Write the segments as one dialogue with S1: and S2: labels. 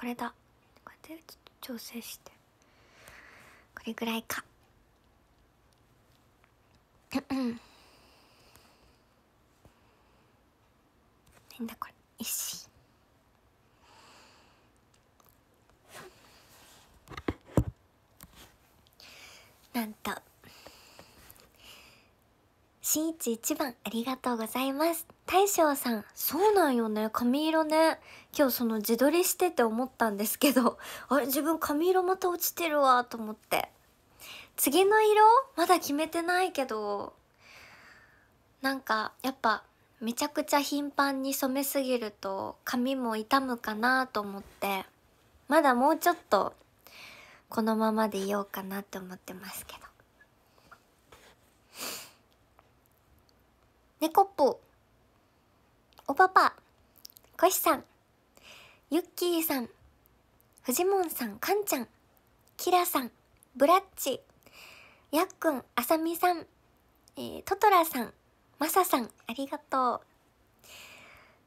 S1: これだこうやってちょっと調整してこれぐらいか なんだこれ石なんと新一一番ありがとうございます。大将さん、そうなんよね。髪色ね。今日その自撮りしてて思ったんですけど、あれ自分髪色また落ちてるわと思って。次の色まだ決めてないけど、なんかやっぱめちゃくちゃ頻繁に染めすぎると髪も傷むかなと思って、まだもうちょっとこのままでいようかなって思ってますけど。猫っプ、おパパ、こしさん、ゆっきーさん、フジモンさん、かんちゃん、キラさん、ブラッチ、やっくん、あさみさん、えー、トトラさん、まささん、ありがとう。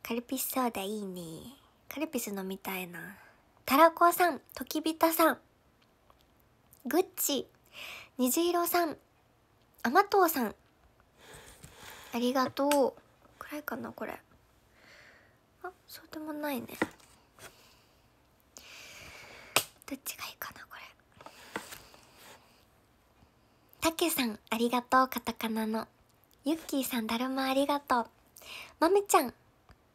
S1: カルピスソーダいいね。カルピス飲みたいな。たらこさん、ときびたさん、ぐっち、虹色さん、あまとうさん、ありがとう暗いかなこれあそうでもないねどっちがいいかなこれたけさんありがとうカタカナのゆっきーさんだるまありがとうまめちゃん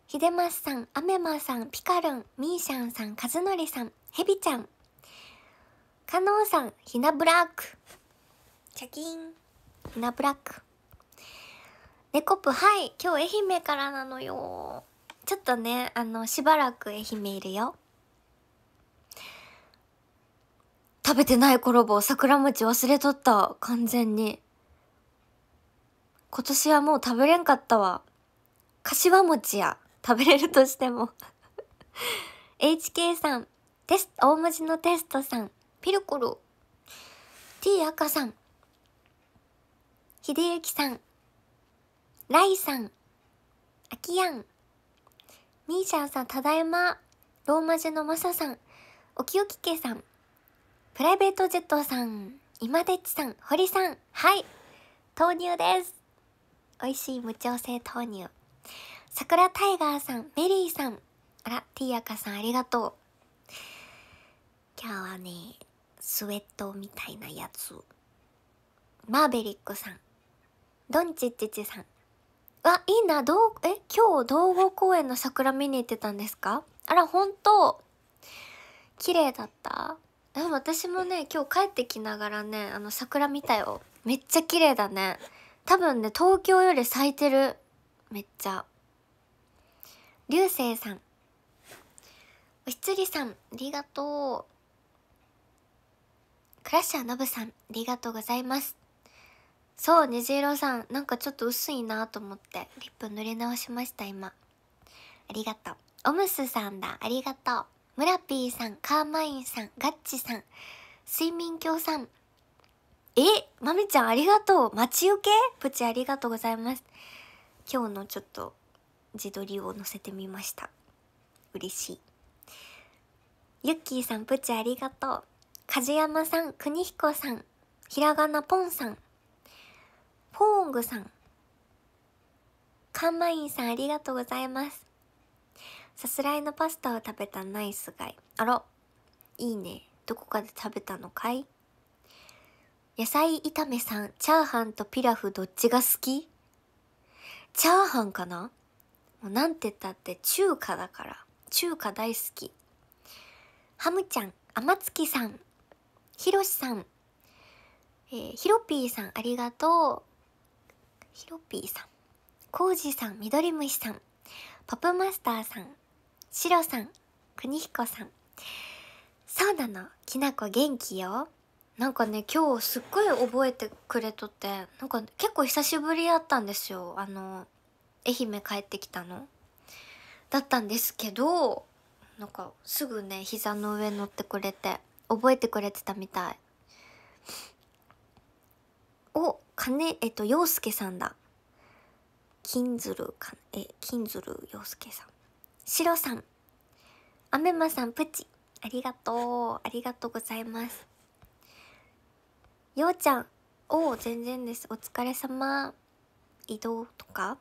S1: ひでますさんあめまさんピカルンみーしゃんさんかずのりさんへびちゃんかのうさんひなブラックチャキンひなブラックネコプはい今日愛媛からなのよちょっとねあのしばらく愛媛いるよ食べてないコロボ桜餅忘れとった完全に今年はもう食べれんかったわ柏餅や食べれるとしても HK さんテス大文字のテストさんピルコロ T 赤さん秀幸さんライさん、アキヤン、ミーシャンさんただいま、ローマ字のマサさん、おきおきけさん、プライベートジェットさん、今でッちさん、堀さん、はい、豆乳です。美味しい無調整豆乳。桜タイガーさん、メリーさん、あら、ティーアカさんありがとう。今日はね、スウェットみたいなやつ。マーベリックさん、ドンチッチチさん、わ、いいな、どう、え、今日、道後公園の桜見に行ってたんですかあら、本当綺麗だったでも私もね、今日帰ってきながらね、あの、桜見たよ。めっちゃ綺麗だね。多分ね、東京より咲いてる。めっちゃ。流星さん。おひつりさん、ありがとう。クラッシャーのぶさん、ありがとうございます。そう虹色さんなんかちょっと薄いなと思ってリップ塗り直しました今ありがとうオムスさんだありがとうムラピーさんカーマインさんガッチさん睡眠鏡さんえまみちゃんありがとう待ち受けプチありがとうございます今日のちょっと自撮りを載せてみました嬉しいゆっきーさんプチありがとう梶山さん邦彦さんひらがなポンさんポーングさんカンマインさんありがとうございますさすらいのパスタを食べたナイスガイあらいいねどこかで食べたのかい野菜炒めさんチャーハンとピラフどっちが好きチャーハンかなもうなんて言ったって中華だから中華大好きハムちゃん天月さんひろしさん、えー、ひろぴーさんありがとうヒロピーさんコージさんミドリムシさんポップマスターさんシロさん邦彦さんそうなのきなこ元気よなんかね今日すっごい覚えてくれとってなんか結構久しぶりやったんですよあの愛媛帰ってきたのだったんですけどなんかすぐね膝の上乗ってくれて覚えてくれてたみたい金、えっと、洋介さんだ。金るか、え、金る洋介さん。シロさん。アメマさん、プチ。ありがとう。ありがとうございます。ようちゃん。おお、全然です。お疲れ様。移動とか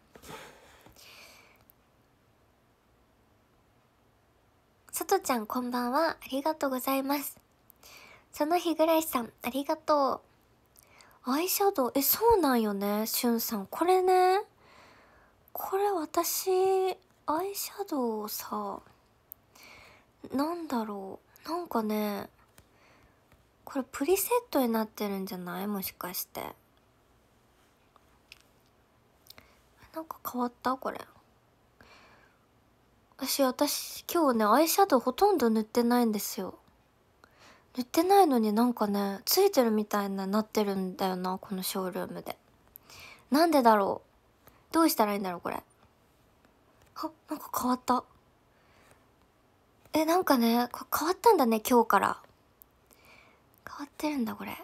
S1: さとちゃんこんばんは。ありがとうございます。その日暮さん、ありがとう。アイシャドウえそうなんよねしゅんさんこれねこれ私アイシャドウをさなんだろうなんかねこれプリセットになってるんじゃないもしかしてなんか変わったこれ私私今日ねアイシャドウほとんど塗ってないんですよ塗ってないのになんかねついてるみたいになってるんだよなこのショールームでなんでだろうどうしたらいいんだろうこれあなんか変わったえなんかねこ変わったんだね今日から変わってるんだこれ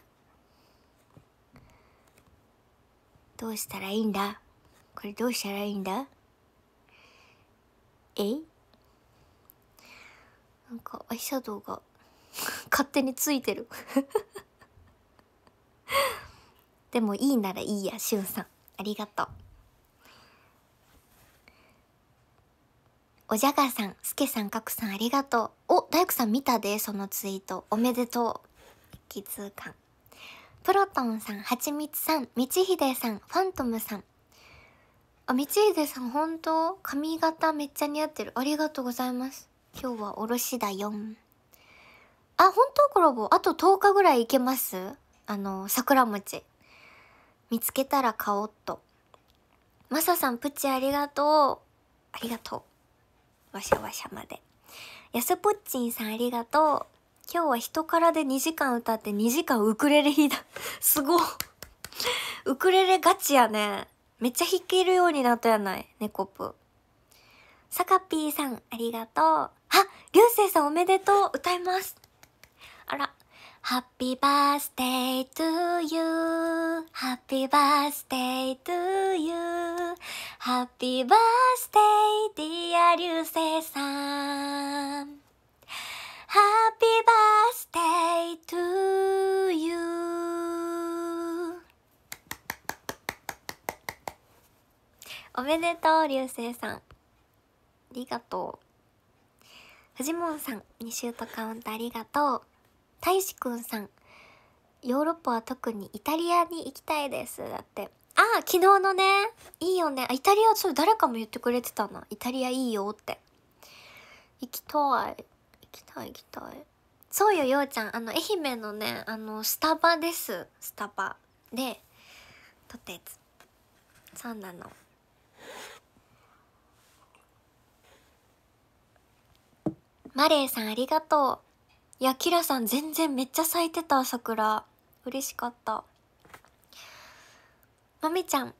S1: どうしたらいいんだこれどうしたらいいんだえなんかアイシャドウが 勝手についてる でもいいならいいやしゅんさんありがとうおじゃがさんすけさんかくさんありがとうお大工さん見たでそのツイートおめでとう気痛感プロトンさんはちみつさんみちひでさんファントムさんあみちひでさん本当髪型めっちゃ似合ってるありがとうございます今日はおろしだよんあ、本当コラボ。あと10日ぐらい行けますあの、桜餅。見つけたら買おっと。マサさん、プチありがとう。ありがとう。わしゃわしゃまで。やすぽっちんさんありがとう。今日は人からで2時間歌って2時間ウクレレ弾いた。すご。ウクレレガチやね。めっちゃ弾けるようになったやない。猫、ぷ。さかぴーさん、ありがとう。あ、流星さんおめでとう。歌います。あら。Happy birthday to you.Happy birthday to you.Happy birthday dear 流星さん。Happy
S2: birthday to you おめで
S1: とう流星さんありがとう藤本さん2週とカウントありがとう大志くんさんヨーロッパは特にイタリアに行きたいですだってああ昨日のねいいよねイタリアそれ誰かも言ってくれてたなイタリアいいよって行きたい行きたい行きたいそうよようちゃんあの愛媛のねあのスタバですスタバで撮ったやつそうなのマレーさんありがとうやキラさん全然めっちゃ咲いてた桜嬉しかったまみちゃん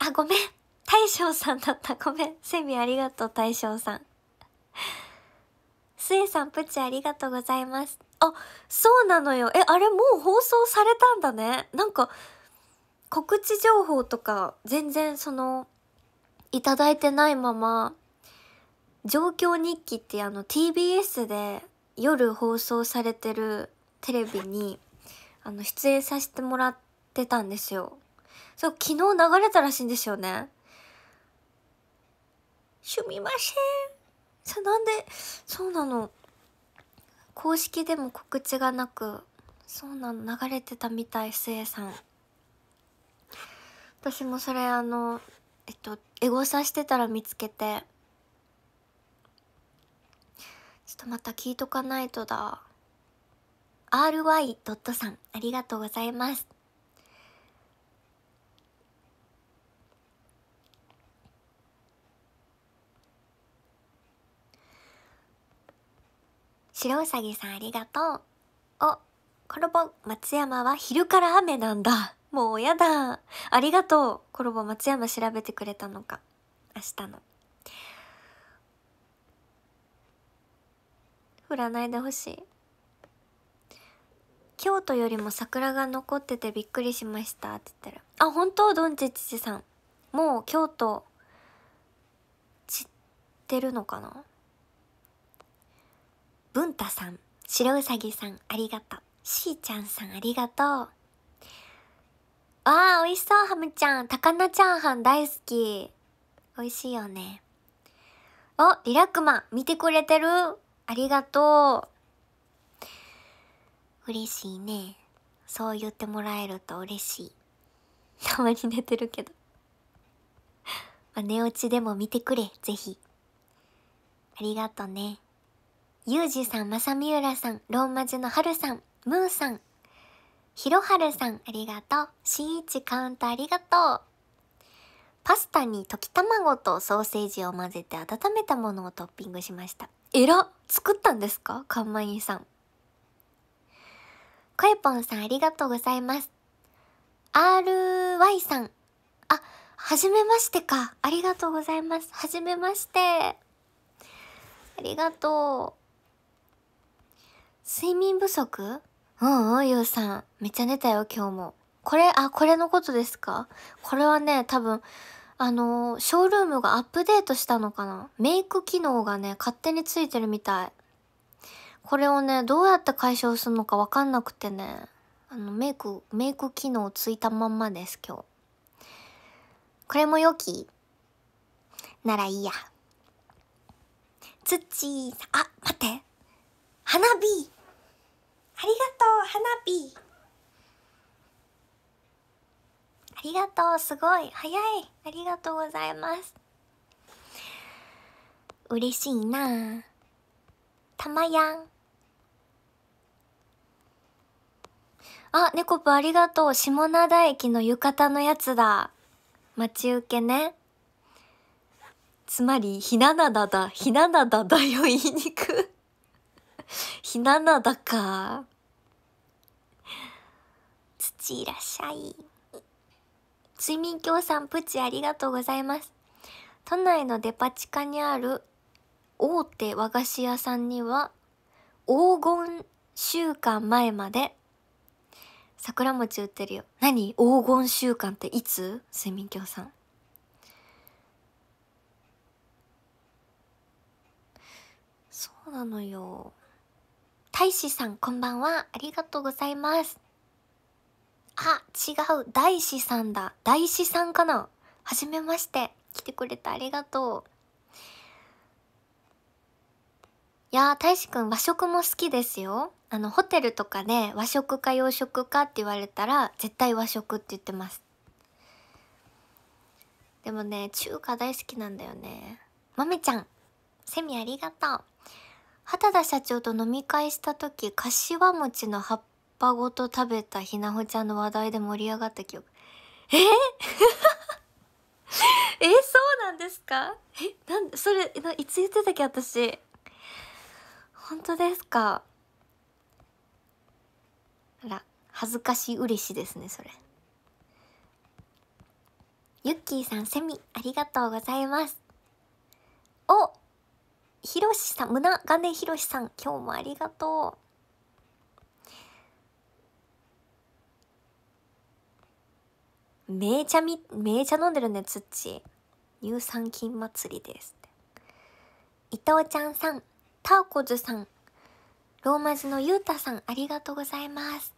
S1: あごめん大将さんだったごめんセミありがとう大将さんすえさんプチありがとうございますあそうなのよえあれもう放送されたんだねなんか告知情報とか全然そのいただいてないまま状況日記ってあの TBS で夜放送されてるテレビにあの出演させてもらってたんですよそう昨日流れたらしいんですよね
S2: すみません
S1: さなんでそうなの公式でも告知がなくそうなの流れてたみたいすえさん私もそれあのえっとエゴサしてたら見つけてとまた聞いとかないとだ ry. さんありがとうございます白うさぎさんありがとうおコロボ松山は昼から雨なんだもうやだありがとうコロボ松山調べてくれたのか明日の降らないでほしい京都よりも桜が残っててびっくりしましたって言ってるあ本当ドンチッチさんもう京都散ってるのかな文太さん白うさぎさんありがとうしーちゃんさんありがとうわあ美味しそうハムちゃん高菜チャーハン大好き美味しいよねおリラックマ見てくれてるありがとう。嬉しいね。そう言ってもらえると嬉しい。たまに寝てるけど ま寝落ちでも見てくれ、ぜひ。ありがとね。ゆうじさん、まさみうらさん、ローマ字のはるさん、むーさん、ひろはるさん、ありがとう。しんいちカウントありがとう。パスタに溶き卵とソーセージを混ぜて温めたものをトッピングしました。えら作ったんですか看板員さん。かえぽんさんありがとうございます。RY さん。あ、はじめましてか。ありがとうございます。はじめまして。ありがとう。睡眠不足うんうん、ゆうさん。めっちゃ寝たよ、今日も。これ、あ、これのことですかこれはね、多分、あのー、ショールームがアップデートしたのかなメイク機能がね、勝手についてるみたい。これをね、どうやって解消するのかわかんなくてね、あの、メイク、メイク機能ついたまんまです、今日。これも良きならいいや。つっちー、あ、待って。花火ありがとう、花火ありがとうすごい早いありがとうございます嬉しいなたまやんあ猫ぷありがとう下灘駅の浴衣のやつだ待ち受けねつまりひななだだひななだだよ言いにく ひななだか土いらっしゃい睡眠協賛プチありがとうございます。都内のデパ地下にある大手和菓子屋さんには黄金週間前まで桜餅売ってるよ。何黄金週間っていつ睡眠協賛。そうなのよ。大使さんこんばんは。ありがとうございます。あ、違う。大師さんだ。大師さんかなはじめまして。来てくれてありがとう。いやー、大志くん和食も好きですよ。あの、ホテルとかで和食か洋食かって言われたら、絶対和食って言ってます。でもね、中華大好きなんだよね。まめちゃん、セミありがとう。畑田社長と飲み会した時、かしわ餅の葉っ葉ごと食べたひなほちゃんの話題で盛り上がった記憶。え え、そうなんですかえ、なんそれ、いつ言ってたっけ私。本当ですかあら、恥ずかしい嬉しいですね、それ。ゆっきーさん、セミ、ありがとうございます。おひろしさん、むながねひろしさん、今日もありがとうめちゃみ、めちゃ飲んでるね、つっち。乳酸菌祭りです。伊藤ちゃんさん、ターコズさん、ローマ字のゆうたさん、ありがとうございます。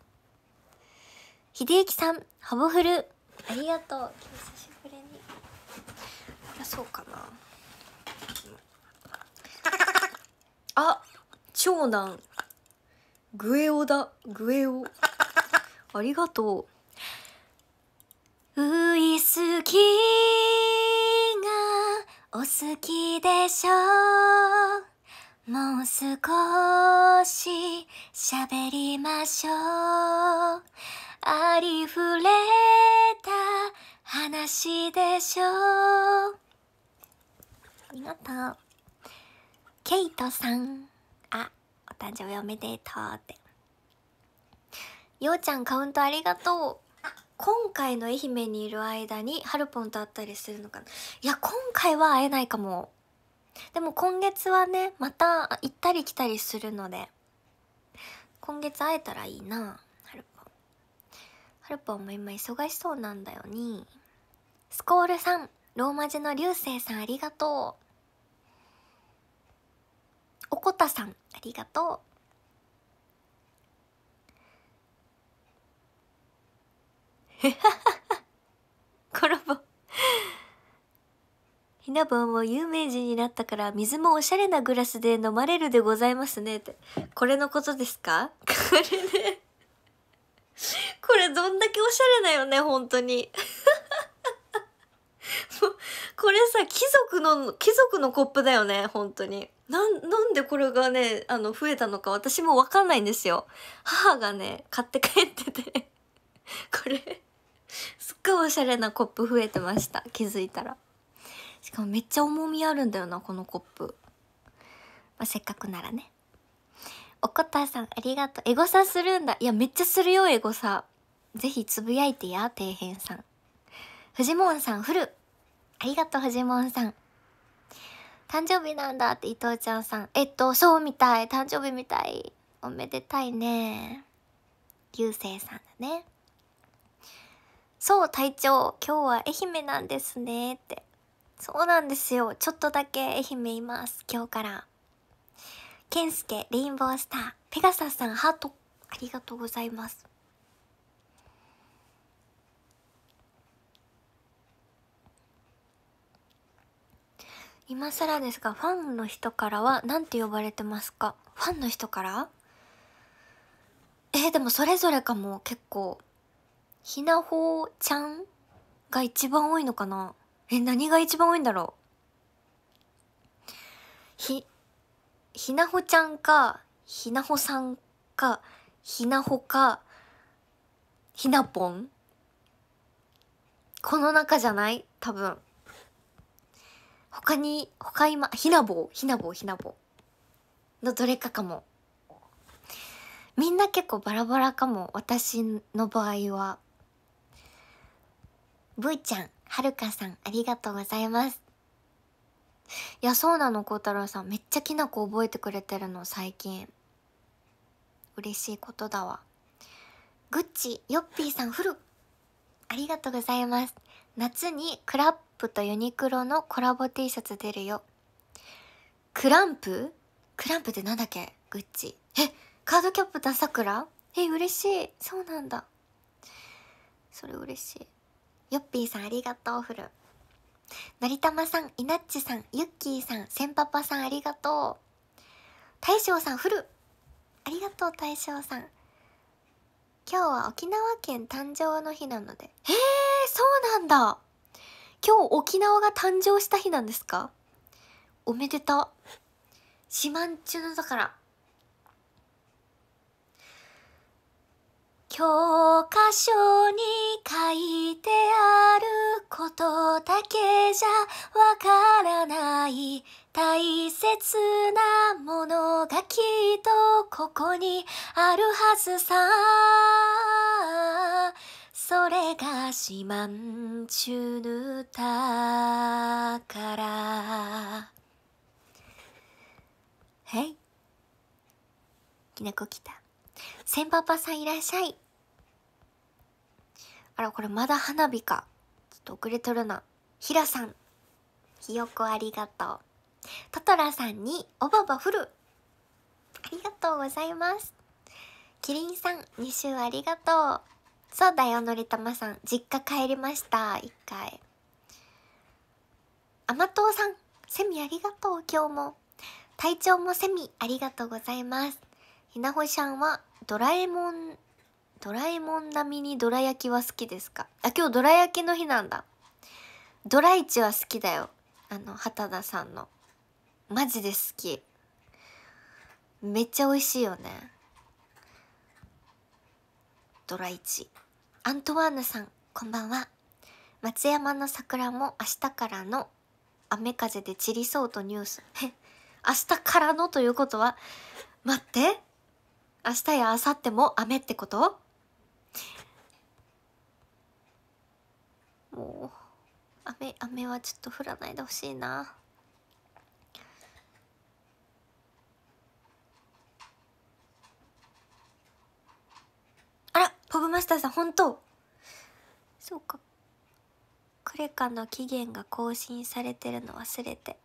S1: 秀幸さん、ハボフル、ありがとう。今日久しぶりに。あ、そうかな。あ、長男、グエオだ、グエオ。ありがとう。
S2: ウイスキーがお好きでしょうもう少
S1: し喋りましょうありふれた話でしょうありがとうケイトさんあお誕生日おめでとうってようちゃんカウントありがとう今回の愛媛にいる間にハルポンと会ったりするのかないや今回は会えないかもでも今月はねまた行ったり来たりするので今月会えたらいいなハルポンハルポンも今忙しそうなんだよにスコールさんローマ字の流星さんありがとうおこたさんありがとうコラボひなぼんも有名人になったから水もおしゃれなグラスで飲まれるでございますねってこれのことですかこれねこれどんだけおしゃれだよね本当に これさ貴族の貴族のコップだよね本当になんなんでこれがねあの増えたのか私も分かんないんですよ母がね買って帰ってて これすっごいおしゃれなコップ増えてました気づいたらしかもめっちゃ重みあるんだよなこのコップ、まあ、せっかくならねおこたさんありがとうエゴサするんだいやめっちゃするよエゴサぜひつぶやいてや底辺さんフジモンさんフルありがとうフジモンさん誕生日なんだって伊藤ちゃんさんえっとそうみたい誕生日みたいおめでたいね流星さんだねそう、隊長、今日は愛媛なんですねって。そうなんですよ。ちょっとだけ愛媛います。今日から。ケンスケ、レインボースター、ペガサスさん、ハート。ありがとうございます。今更ですが、ファンの人からは何て呼ばれてますかファンの人からえー、でもそれぞれかも、結構。ひなほちゃんが一番多いのかなえ、何が一番多いんだろうひ、ひなほちゃんか、ひなほさんか、ひなほか、ひなぽんこの中じゃない多分。他に、他今、ひなぼう、ひなぼう、ひなぼう。のどれかかも。みんな結構バラバラかも。私の場合は。ーちゃん、はるかさん、ありがとうございます。いや、そうなの、孝太郎さん。めっちゃきなこ覚えてくれてるの、最近。嬉しいことだわ。グッチ、ヨッピーさん、フル。ありがとうございます。夏にクラップとユニクロのコラボ T シャツ出るよ。クランプクランプってなんだっけグッチ。え、カードキャップださくらえ、嬉しい。そうなんだ。それ嬉しい。よっぴーさんありがとうフルのりたまさんいなっちさんゆっきーさんせんぱぱさんありがとう大将さんフルありがとう大将さん今日は沖縄県誕生の日なのでへえそうなんだ今日沖縄が誕生した日なんですかおめでとう四万中のだから
S2: 教科書に書いてあることだけじゃわか
S1: らない大切なものがきっとここにあるはずさそれが自んちゅぬたからはいきなこきた先パパさんいらっしゃいあら、これまだ花火か。ちょっと遅れとるな。ひらさん。ひよこありがとう。トトラさんにおばばふる。ありがとうございます。キリンさん、2週ありがとう。そうだよ、のりたまさん。実家帰りました、一回。甘党さん、セミありがとう、今日も。体調もセミありがとうございます。ひなほしゃんはドラえもんドラえもん並みにどら焼きは好きですかあ、今日どら焼きの日なんだ。ドライチは好きだよ。あの、畑田さんの。マジで好き。めっちゃ美味しいよね。ドライチ。アントワーヌさん、こんばんは。松山の桜も明日からの雨風で散りそうとニュース。明日からのということは、待って。明日や明後日も雨ってこともう雨雨はちょっと降らないでほしいなあらポブマスターさん本当そうかクレカの期限が更新されてるの忘れて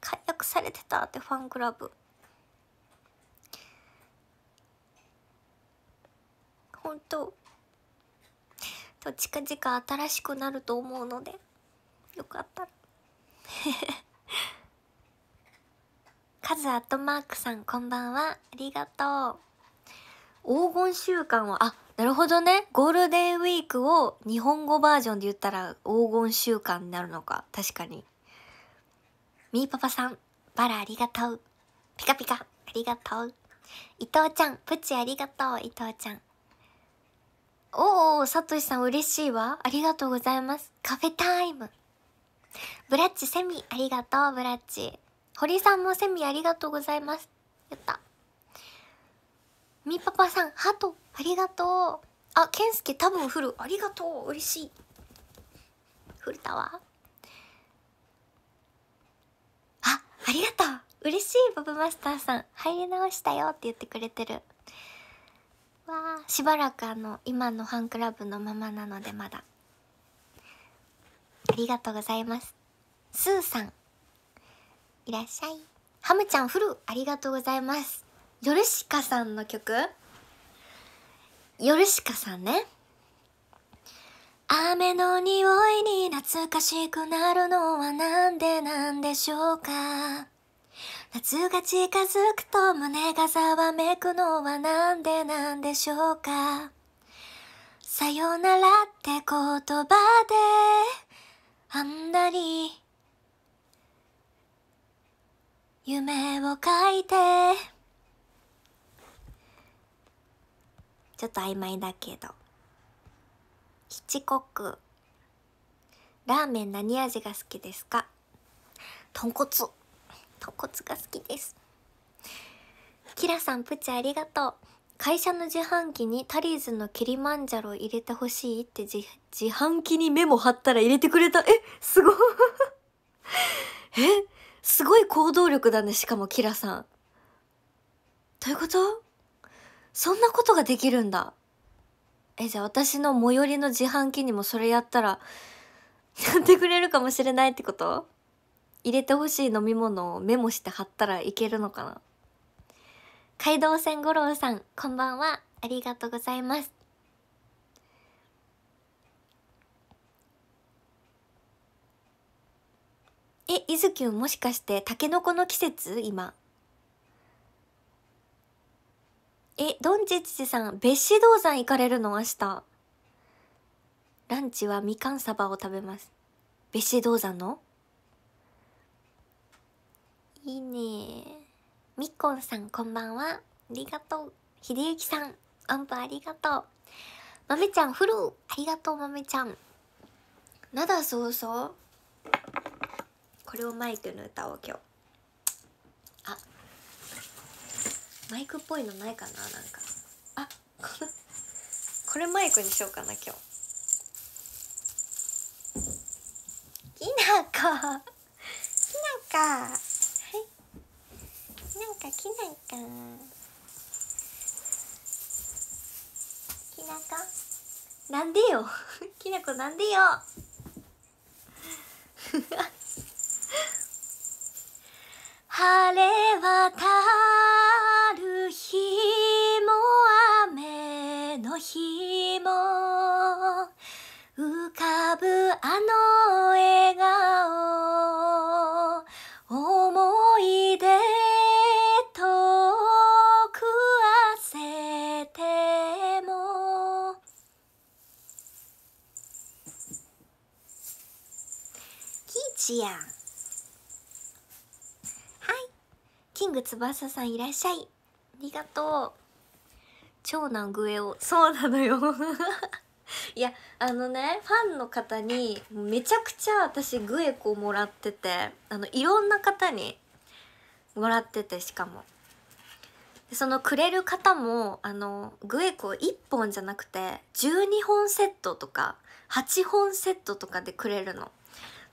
S1: 解約されてたってファンクラブ本当と近々新しくなると思うのでよかったら カズアットマークさんこんばんはありがとう黄金週間はあなるほどねゴールデンウィークを日本語バージョンで言ったら黄金週間になるのか確かにみーパパさんバラありがとうピカピカありがとう伊藤ちゃんプチありがとう伊藤ちゃんおお、さとしさん嬉しいわ。ありがとうございます。カフェタイム。ブラッチセミ、ありがとう、ブラッチ。堀さんもセミありがとうございます。やった。みパパさん、ハト、ありがとう。あ、ケンスケ多分降る。ありがとう、嬉しい。降れたわ。あ、ありがとう。嬉しい、ボブマスターさん。入り直したよって言ってくれてる。しばらくあの今のファンクラブのままなのでまだありがとうございますスーさんいらっしゃいハムちゃんフルありがとうございますヨルシカさんの曲ヨルシカさんね雨の匂いに懐かしくなるのはなんでなんでしょうか夏が近づくと胸がざわめくのはなんでなんでしょうかさよならって言葉であんなに夢を書いてちょっと曖昧だけど七国ラーメン何味が好きですか豚骨豚骨が好きですキラさんプチありがとう会社の自販機にタリーズのキリマンジャロ入れてほしいって自販機にメモ貼ったら入れてくれたえすごいえすごい行動力だねしかもキラさんどういうことそんなことができるんだえじゃあ私の最寄りの自販機にもそれやったらやってくれるかもしれないってこと入れてほしい飲み物をメモして貼ったらいけるのかな街道線五郎さんこんばんはありがとうございますえいずきゅもしかしてたけのこの季節今えどんちちちさん別紙銅山行かれるの明日ランチはみかんサバを食べます別紙銅山のいいねみっこんさんこんばんはありがとうひでゆきさん音符ありがとうまめちゃんフルありがとうまめちゃんなだそうそうこれをマイクの歌を今日あマイクっぽいのないかななんかあこの これマイクにしようかな今日きなこきなこなんか着ないかなきなかなんでよ
S2: きなこなんでよ 晴れ渡る日も雨の日も浮かぶあの笑顔
S1: キング翼さんいらっしゃいありがとう長男グエをそうなのよ いやあのねファンの方にめちゃくちゃ私グエコもらっててあのいろんな方にもらっててしかもそのくれる方もあのグエコ1本じゃなくて12本セットとか8本セットとかでくれるの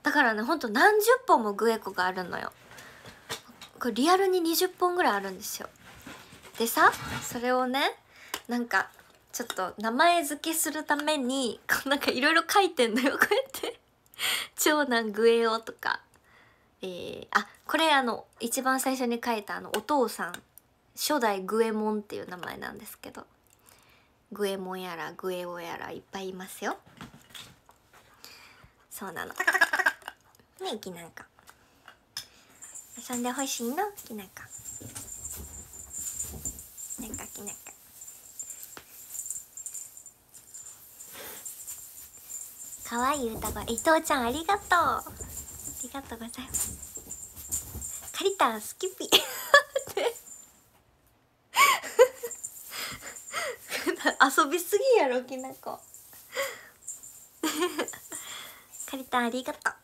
S1: だからねほんと何十本もグエコがあるのよこれリアルに20本ぐらいあるんですよでさそれをねなんかちょっと名前付けするためになんかいろいろ書いてんのよこうやって長男グエオとかえー、あこれあの一番最初に書いたあのお父さん初代グエモンっていう名前なんですけどグエモンやらグエオやらいっぱいいますよそうなのねえきなんか遊んでほしいのきなこなんかきなこ可愛い歌声伊藤ちゃんありがとうありがとうございますカリタンスキピ 遊びすぎやろきなこ カリタンありがとう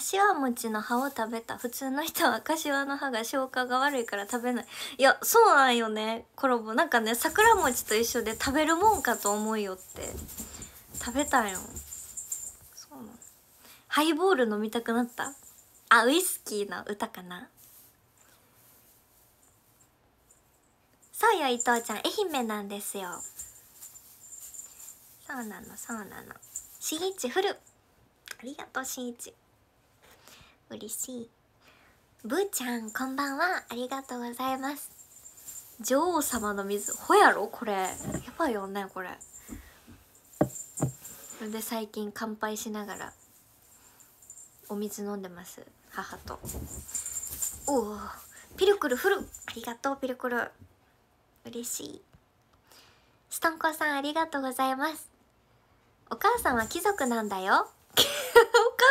S1: 柏餅の葉を食べた普通の人は柏の葉が消化が悪いから食べないいやそうなんよねコロボなんかね桜餅と一緒で食べるもんかと思うよって食べたんよそうなんハイボール飲みたくなったあウイスキーの歌かなそうよ伊藤ちゃん愛媛なんですよそうなのそうなのしんいちふるありがとうしんいち嬉しいぶーちゃんこんばんはありがとうございます女王様の水ほやろこれやばいよねこれそれで最近乾杯しながらお水飲んでます母とおおピルクルフルありがとうピルクル嬉しいストンコさんありがとうございますお母さんは貴族なんだよ お母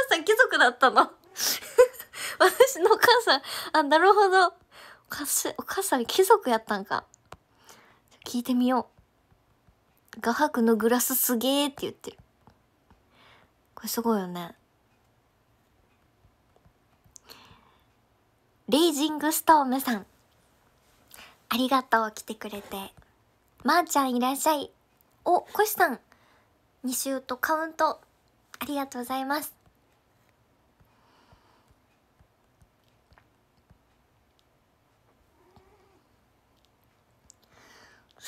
S1: さん貴族だったの 私のお母さん、あ、なるほど。おお母さん貴族やったんか。聞いてみよう。画伯のグラスすげえって言ってる。これすごいよね。レイジングストームさん。ありがとう、来てくれて。まー、あ、ちゃんいらっしゃい。お、コシさん。2週とカウント。ありがとうございます。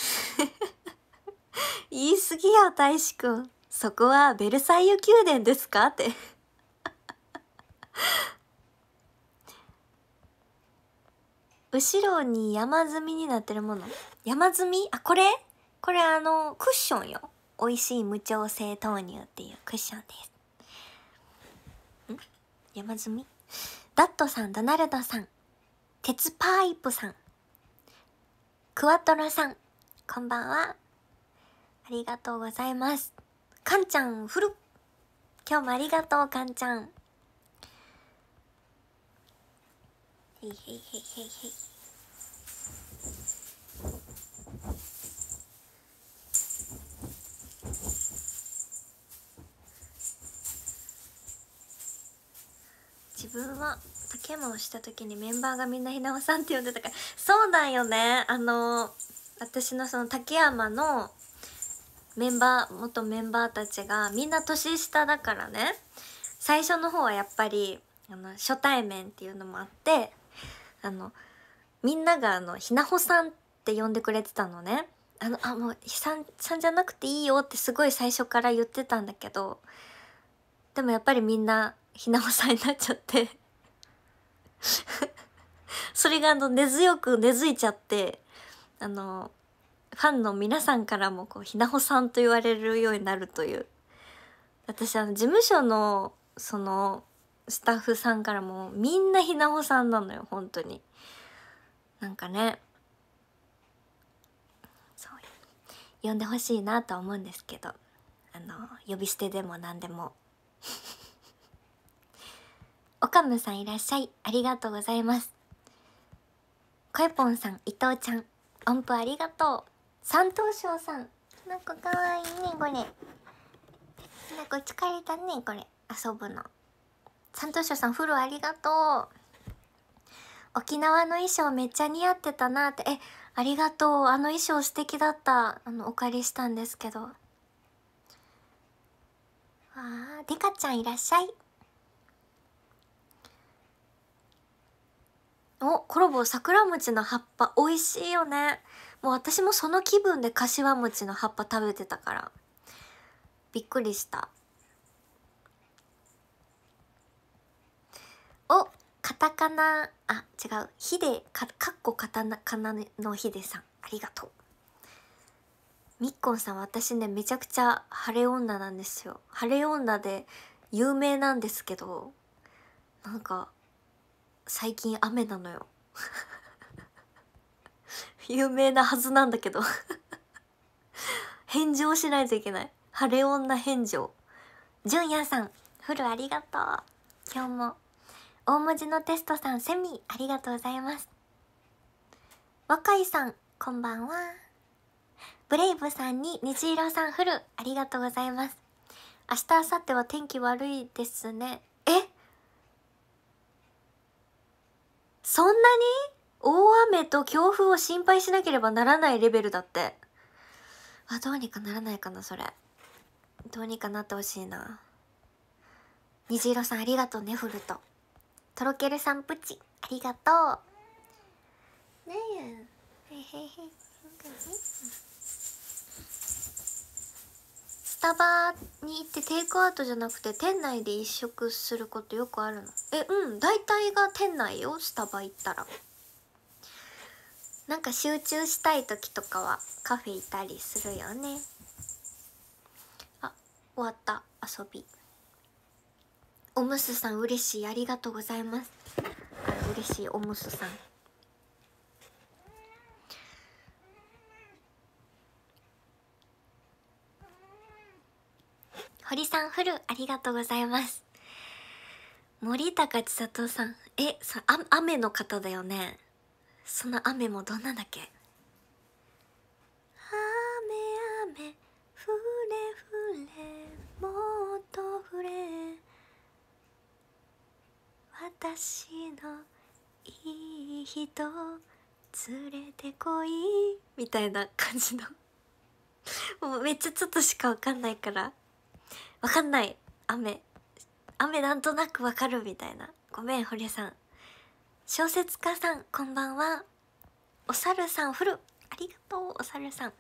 S1: 言い過ぎよ大志くんそこはベルサイユ宮殿ですかって 後ろに山積みになってるもの山積みあこれこれあのクッションよ美味しい無調整豆乳っていうクッションですん山積みダットさんドナルドさん鉄パイプさんクワトロさんこんばんは。ありがとうございます。かんちゃん、ふる今日もありがとう、かんちゃん。へいへいへいへいへい。自分は竹馬をした時にメンバーがみんなひなおさんって呼んでたからそうだよねあのー私のその竹山のメンバー元メンバーたちがみんな年下だからね最初の方はやっぱりあの初対面っていうのもあってあのみんながあのひなほさんって呼んでくれてたのねあのあもうさんさんじゃなくていいよってすごい最初から言ってたんだけどでもやっぱりみんなひなほさんになっちゃって それがあの根強く根付いちゃってあのファンの皆さんからもこうひなほさんと言われるようになるという私あの事務所のそのスタッフさんからもみんなひなほさんなのよ本当になんかねそう呼んでほしいなとは思うんですけどあの呼び捨てでも何でもオカムさんいらっしゃいありがとうございますこえさん伊藤ちゃん音符ありがとう三等賞さんひなこかわいいねこれひなこ疲れたねこれ遊ぶの三等賞さんフルありがとう沖縄の衣装めっちゃ似合ってたなってえありがとうあの衣装素敵だったあのお借りしたんですけどわあでかちゃんいらっしゃいおコロボ桜餅の葉っぱ美味しいよねもう私もその気分で柏餅の葉っぱ食べてたからびっくりしたおカタカナあ違うヒデかかっこカタカナのヒデさんありがとうみっこんさん私ねめちゃくちゃ晴れ女なんですよ晴れ女で有名なんですけどなんか最近雨なのよ 有名なはずなんだけど 返事をしないといけない晴れ女返上じゅんやさんフルありがとう今日も大文字のテストさんセミありがとうございます若いさんこんばんはブレイブさんに虹色さんフルありがとうございます明日明後日は天気悪いですねえそんなに大雨と強風を心配しなければならないレベルだってあどうにかならないかなそれどうにかなってほしいな虹色さんありがとうねフルトとろけるさんプチありがとうねえへへへタバに行ってテイクアウトじゃなくて店内で一食することよくあるのえうん大体が店内よスタバ行ったらなんか集中したい時とかはカフェ行ったりするよねあ終わった遊びおむすさん嬉しいありがとうございますあ嬉しいおむすさん堀さんフルありがとうございます森高千里さんえそあ雨の方だよねその雨もどんなんだっけ
S2: 雨雨ふれふれもっとふれ私のいい人
S1: 連れてこいみたいな感じのもうめっちゃちょっとしかわかんないからわかんない雨雨なんとなくわかるみたいなごめん堀江さん小説家さんこんばんはお猿さんフルありがとうお猿さん履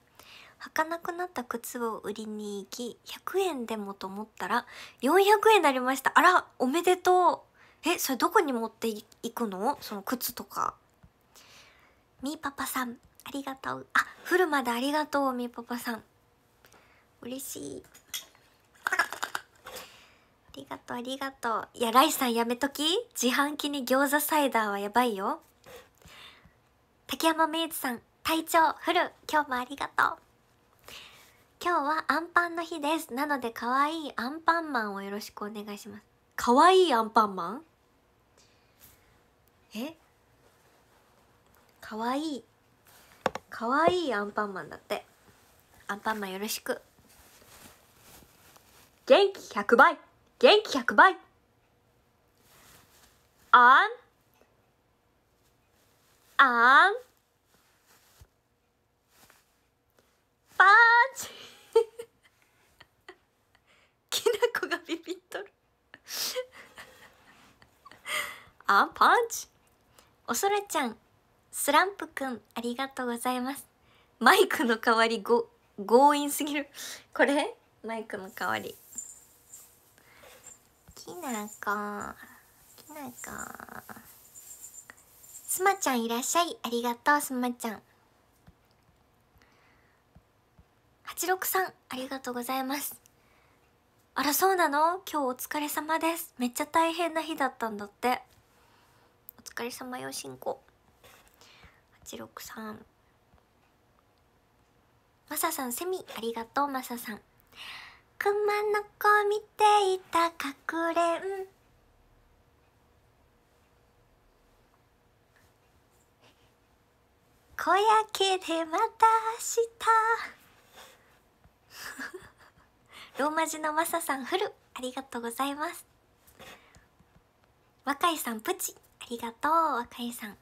S1: かなくなった靴を売りに行き100円でもと思ったら400円になりましたあらおめでとうえそれどこに持っていくのその靴とかみーパパさんありがとうあフルまでありがとうみーパパさん嬉しいりがとうありがとういやライさんやめとき自販機に餃子サイダーはやばいよ竹山芽治さん体調フル今日もありがとう今日はアンパンの日ですなので可愛いアンパンマンをよろしくお願いします可愛いアンパンマンえ可愛い可愛いアンパンマンだってアンパンマンよろしく元気100倍元気100倍 I'm I'm
S2: パンチ きなこがビビっ
S1: とるあ m パンチおそらちゃんスランプくんありがとうございますマイクの代わりご強引すぎるこれマイクの代わりきなこきなこすまちゃんいらっしゃいありがとうすまちゃん八六さんありがとうございますあらそうなの今日お疲れ様ですめっちゃ大変な日だったんだってお疲れ様よしんこ863マサさんセミありがとうマサさん熊の子見ていたかくれん
S2: 小焼けでまた
S1: 明日 ローマ字のマサさんフルありがとうございます若いさんプチありがとう若いさん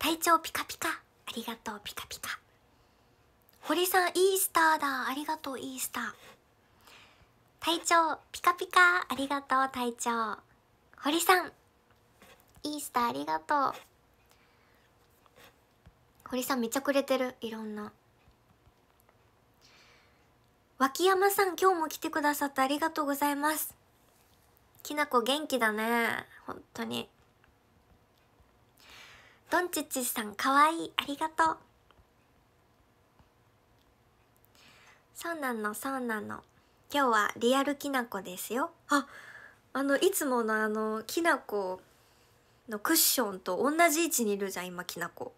S1: 体調ピカピカありがとうピカピカ堀さんイースターだありがとうイースター隊長ピカピカありがとう隊長堀さんイースターありがとう堀さんめっちゃくれてるいろんな脇山さん今日も来てくださってありがとうございますきなこ元気だね本当にドンチッチさんかわいいありがとうそうなのそうなの今日はリアルきなこですよああのいつものあのきなこのクッションと同じ位置にいるじゃん今きなこ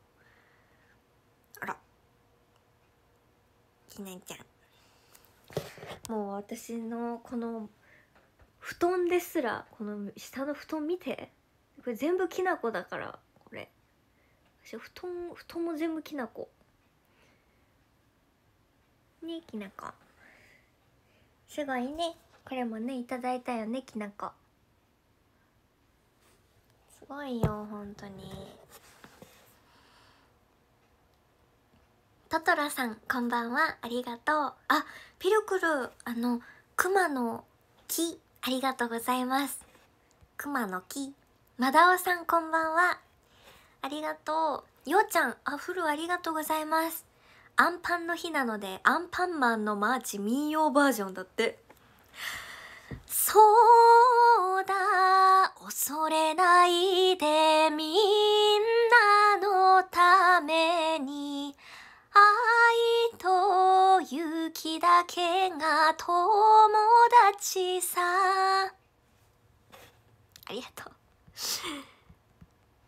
S1: あらきなちゃんもう私のこの布団ですらこの下の布団見てこれ全部きなこだからこれ私布団布団も全部きなこねきなこすごいねこれもねいただいたよねきなこすごいよ本当にトトラさんこんばんはありがとうあピルクルあの熊の木ありがとうございます熊の木マダオさんこんばんはありがとうようちゃんあフルありがとうございますアンパンの日なのでアンパンマンのマーチ民謡バージョンだってそ
S2: うだ恐れないでみんなのために愛と勇気だけが友達さ
S1: ありがとう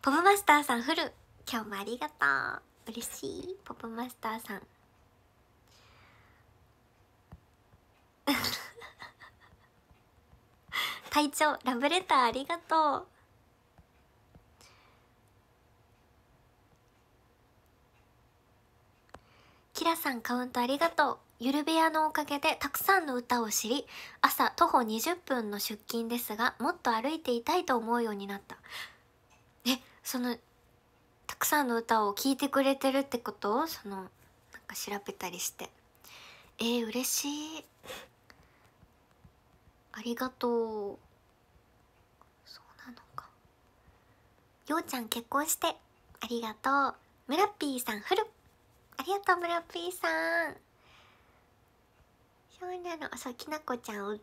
S1: ポブマスターさんフル今日もありがとう嬉しいポップマスターさん 隊長ラブレターありがとうキラさんカウントありがとうゆる部屋のおかげでたくさんの歌を知り朝徒歩20分の出勤ですがもっと歩いていたいと思うようになったえそのたくさんの歌を聴いてくれてるってことをそのなんか調べたりしてえー、嬉しいありがとうそうなのかようちゃん結婚してありがとうムラッピーさんフルありがとうムラッピーさんそうなのそうきなこちゃん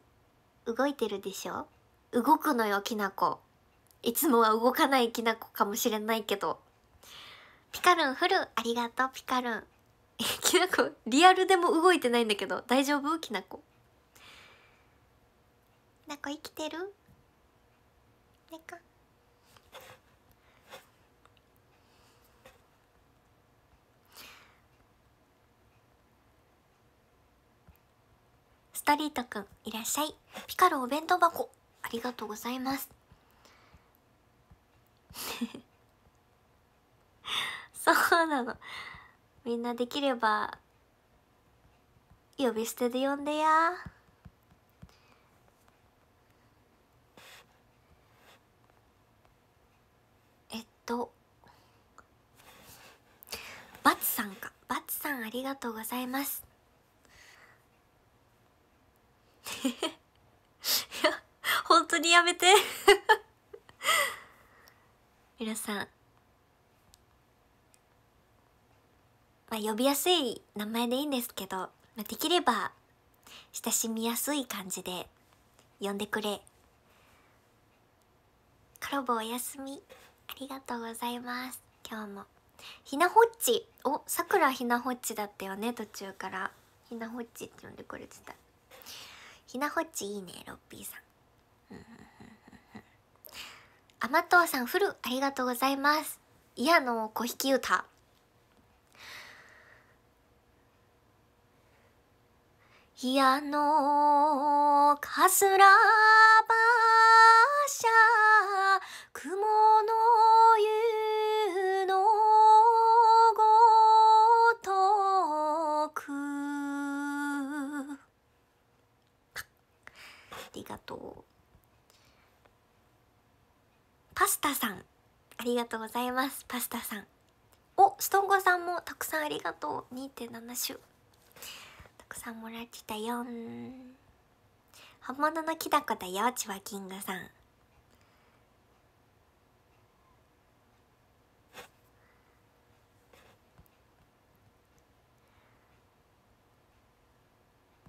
S1: 動いてるでしょ動くのよきなこいつもは動かないきなこかもしれないけどピカルンフルありがとうピカルン きなこリアルでも動いてないんだけど大丈夫きなこなこ生きてるねかストリートくんいらっしゃいピカルお弁当箱ありがとうございますそうなのみんなできれば呼び捨てで呼んでやえっとバツさんかバツさんありがとうございますいや本当にやめて皆さんまあ、呼びやすい名前でいいんですけど、まあ、できれば親しみやすい感じで呼んでくれカロボおやすみありがとうございます今日もひなほっちおさくらひなほっちだったよね途中からひなほっちって呼んでくれてたひなほっちいいねロッピーさんあまとうさんフルありがとうございますいやの小引き歌
S2: 矢のかすらばしゃ雲の湯のごとくありがと
S1: うパスタさんありがとうございますパスタさんおストンゴさんもたくさんありがとう2.7種。くさんもらってたよ本物のきだこだよ千葉キングさん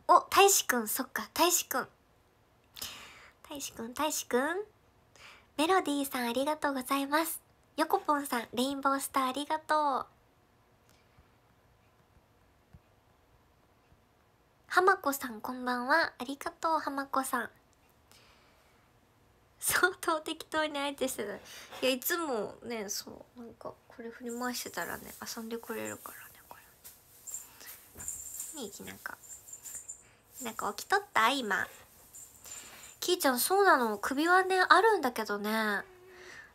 S1: おたいしくんそっかたいしくんたいしくんたいしくんメロディーさんありがとうございますヨコポンさんレインボースターありがとう浜子さんこんばんはありがとう浜子さん相当適当に相手してたいやいつもねそうなんかこれ振り回してたらね遊んでくれるからねこれにきなんかなんか起きとった今きーちゃんそうなの首はねあるんだけどねあ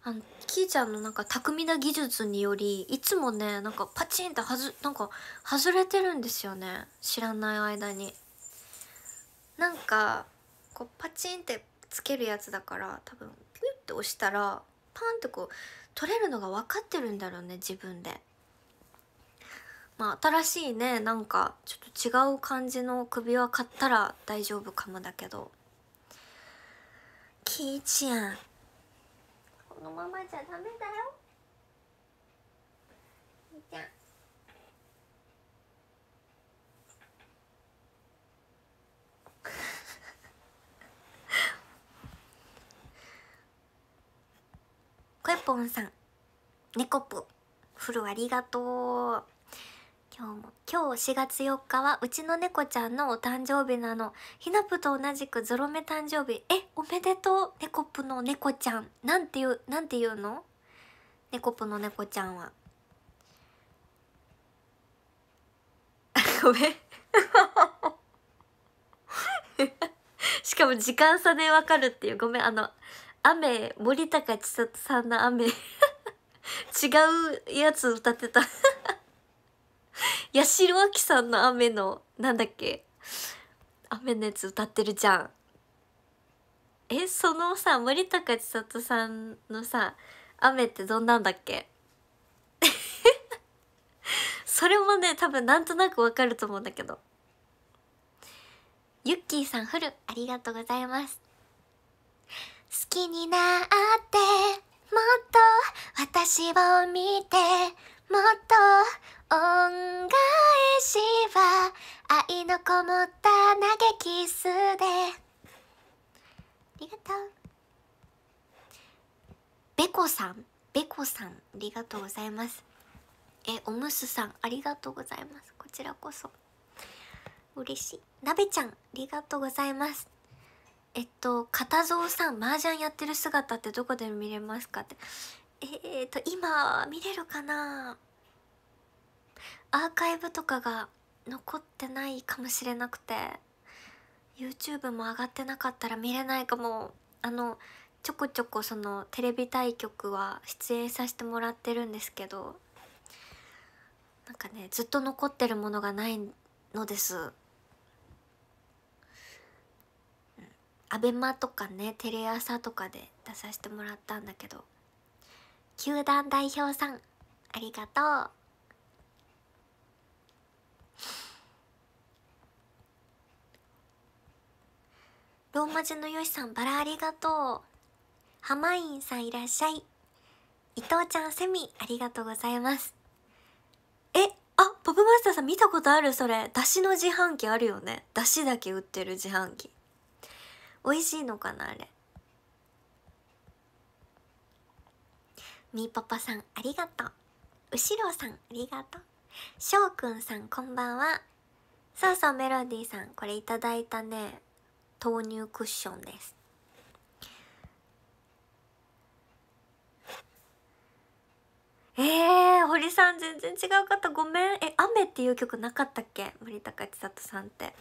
S1: のキーちゃんのなんか巧みな技術によりいつもねなんかパチンってはずなんか外れてるんですよね知らない間になんかこうパチンってつけるやつだから多分ピュッて押したらパンってこう取れるのが分かってるんだろうね自分でまあ新しいねなんかちょっと違う感じの首輪買ったら大丈夫かもだけどキーちゃんのままじゃダメだよじゃん こえぽんさん猫ぽフルありがとう今日も今日4月4日はうちの猫ちゃんのお誕生日なのひなぷと同じくゾロ目誕生日えおめでとう猫ぷの猫ちゃんなんていうなんていうの猫ぷの猫ちゃんはごめん しかも時間差でわかるっていうごめんあの雨森高千里さんの雨違うやつ歌ってた八代亜紀さんの雨のなんだっけ雨のやつ歌ってるじゃんえそのさ森高千里さんのさ雨ってどんなんだっけ それもね多分なんとなくわかると思うんだけどゆっきーさんフルありがとうございます
S2: 好きになってもっと私を見てもっと恩返しは
S1: 愛のこもった嘆きすでありがとうべこさんべこさんありがとうございますえおむすさんありがとうございますこちらこそ嬉しいなべちゃんありがとうございますえっと片蔵さん麻雀やってる姿ってどこで見れますかってえー、っと今見れるかなアーカイブとかが残ってないかもしれなくて YouTube も上がってなかったら見れないかもあのちょこちょこそのテレビ対局は出演させてもらってるんですけどなんかねずっと残ってるものがないのです。アベマとかねテレ朝とかで出させてもらったんだけど球団代表さんありがとうローマ字のよしさんバラありがとうハマインさんいらっしゃい伊藤ちゃんセミありがとうございますえあポップマスターさん見たことあるそれだしの自販機あるよねだしだけ売ってる自販機美味しいのかなあれみーパパさんありがとう後ろさんありがとうしょうくんさんこんばんはそうそうメロディーさんこれいただいたね豆乳クッションですえー、堀さん全然違う方ごめんえ雨っていう曲なかったっけ森高千里さんって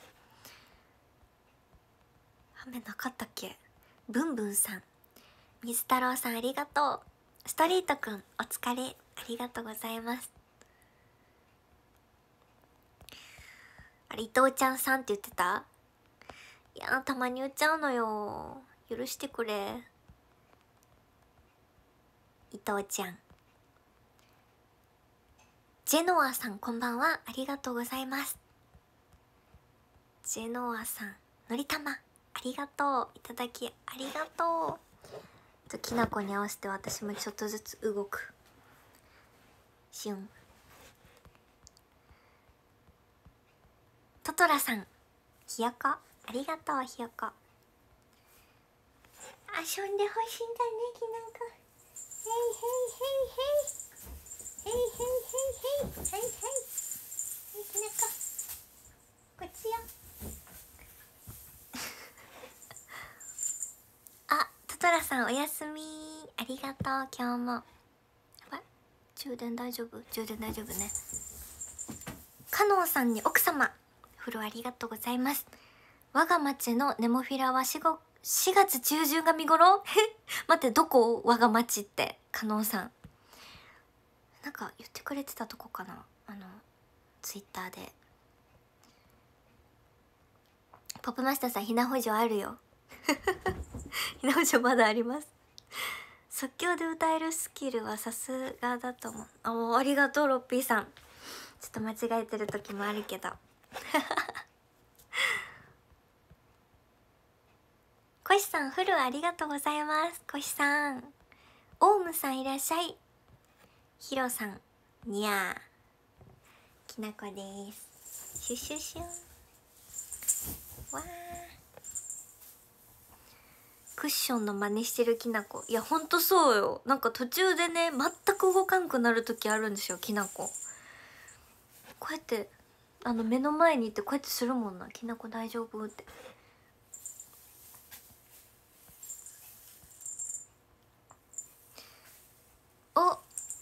S1: 雨なかったっけブンブンさん水太郎さんありがとうストリートくんお疲れありがとうございますあれ伊藤ちゃんさんって言ってたいやたまに売っちゃうのよ許してくれ伊藤ちゃんジェノアさんこんばんはありがとうございますジェノアさんのりたまありがとういただきありがとうときなこに合わせて私もちょっとずつ動くしゅんトトラさん冷やかありがとうひよこ遊んでほしいんだねきなこへ
S2: いへいへいへいへいへいへいへいへいはいはいきなここっちよ
S1: あトトラさんおやすみありがとう今日もやばい充電大丈夫充電大丈夫ねかのんさんに奥様フォローありがとうございます我が町のネモフィラは 4, 4月中旬が見頃 待ってどこ我が町って加納さんなんか言ってくれてたとこかなあのツイッターでポップマスターさんひなほじょあるよ ひなほじょまだあります即興で歌えるスキルはさすがだと思うあもうありがとうロッピーさんちょっと間違えてる時もあるけど コシさんフルありがとうございますコシさんオウムさんいらっしゃいヒロさんにゃーきなこですシュシュシュわクッションの真似してるきなこいやほんとそうよなんか途中でね全く動かんくなる時あるんですよきなここうやってあの目の前にいてこうやってするもんなきなこ大丈夫って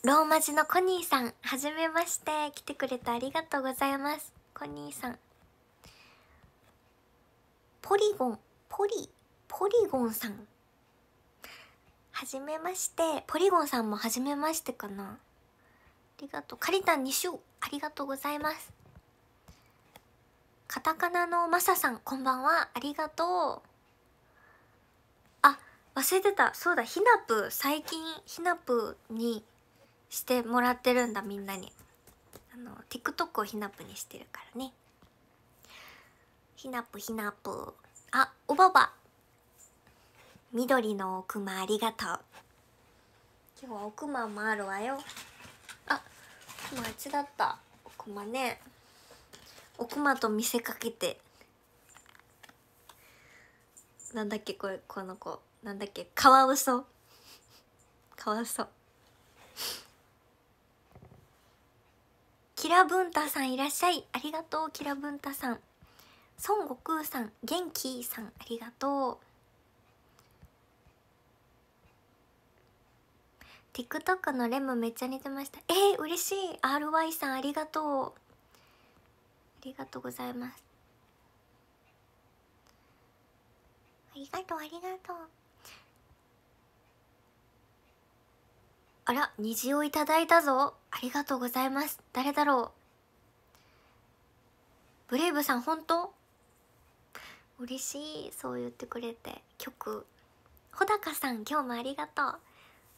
S1: ローマ字のコニーさん、はじめまして。来てくれてありがとうございます。コニーさん。ポリゴン、ポリ、ポリゴンさん。はじめまして。ポリゴンさんもはじめましてかな。ありがとう。カリタン2週、ありがとうございます。カタカナのマサさん、こんばんは。ありがとう。あ、忘れてた。そうだ、ひなぷ、最近、ひなぷにしてもらってるんだみんなにあの TikTok をひなぷにしてるからねひなぷひなぷあおばば緑のくまありがとう今日はくまもあるわよあもうあっちだったくまねくまと見せかけてなんだっけこれこの子なんだっけカワウソカワウソキラブンタさんいらっしゃいありがとうキラブンタさん孫悟空さん元気さんありがとう TikTok のレムめっちゃ似てましたえー、嬉しい RY さんありがとうありがとうございますありがとうありがとうあら、虹をいただいたぞ。ありがとうございます。誰だろう。ブレイブさん、本当嬉しい。そう言ってくれて。曲。穂高さん、今日もありがとう。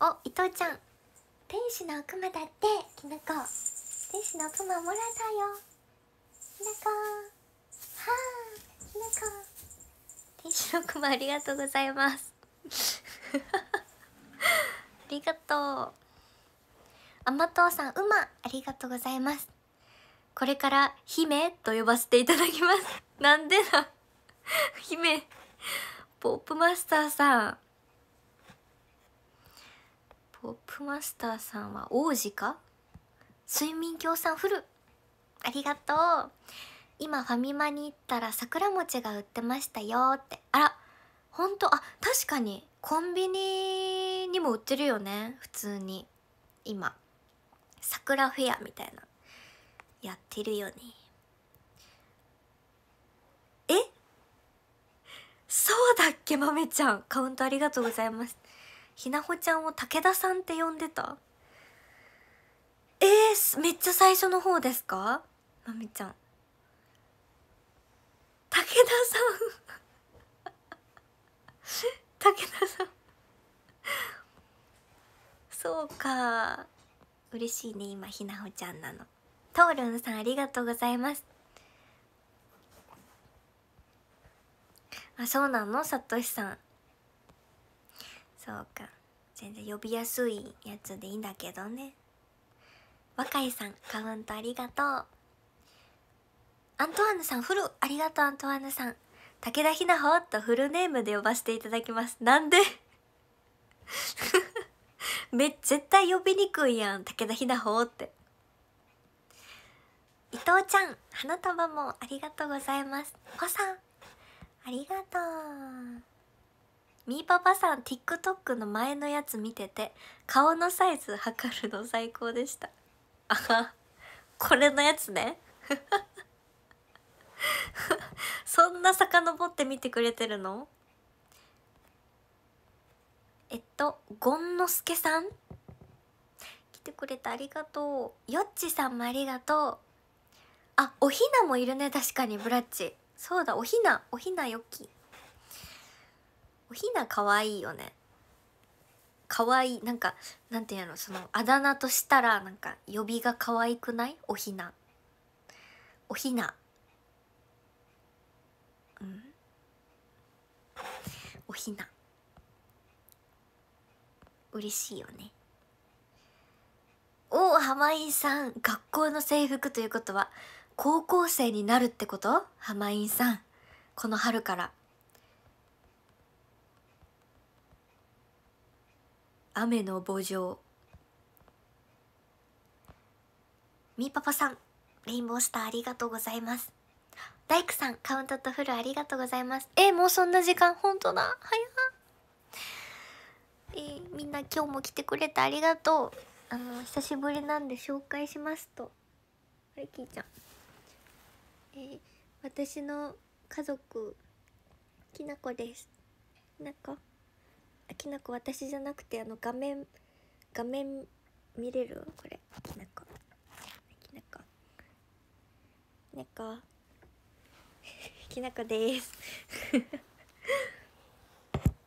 S1: お、伊藤ちゃん。天使の悪魔だって、きなこ。天使の悪魔もらったよ。きな
S2: こ。はあ、きなこ。
S1: 天使の悪魔ありがとうございます。ありがとう。あまとうさんうまありがとうございますこれから姫と呼ばせていただきます なんでだ 姫ポップマスターさんポップマスターさんは王子か睡眠協賛フルありがとう今ファミマに行ったら桜餅が売ってましたよってあら本当あ確かにコンビニにも売ってるよね普通に今桜フェアみたいなやってるよねえそうだっけまめちゃんカウントありがとうございますひなほちゃんを武田さんって呼んでたえー、めっちゃ最初の方ですかまめちゃん
S2: 武田さん武田さん
S1: そうか嬉しいね今ひなほちゃんなのトールンさんありがとうございますあそうなのさとしさんそうか全然呼びやすいやつでいいんだけどね若井さんカウントありがとうアントワーヌさんフルありがとうアントワーヌさん武田ひなほとフルネームで呼ばせていただきますなんで め絶対呼びにくいやん武田ひなほって伊藤ちゃん花束もありがとうございますおさんありがとうみーパパさん TikTok の前のやつ見てて顔のサイズ測るの最高でしたあこれのやつね そんな遡って見てくれてるのえっとゴンのすけさん来てくれてありがとうよっちさんもありがとうあおひなもいるね確かにブラッチそうだおひなおひなよきおひなかわいいよねかわいいなんかなんていうのそのあだ名としたらなんか呼びが可愛くないおひなおひなうんおひな嬉しいよねおお浜院さん学校の制服ということは高校生になるってこと浜院さんこの春から雨の墓場みーパパさんレインボースターありがとうございます大工さんカウントとフルありがとうございますえもうそんな時間本当だ早っえー、みんな今日も来てくれてありがとうあの久しぶりなんで紹介しますとあれきーちゃんえー、私の家族きなこですなんかきなこ私じゃなくてあの画面画面見れるこれきなこきなこんか きなこですえ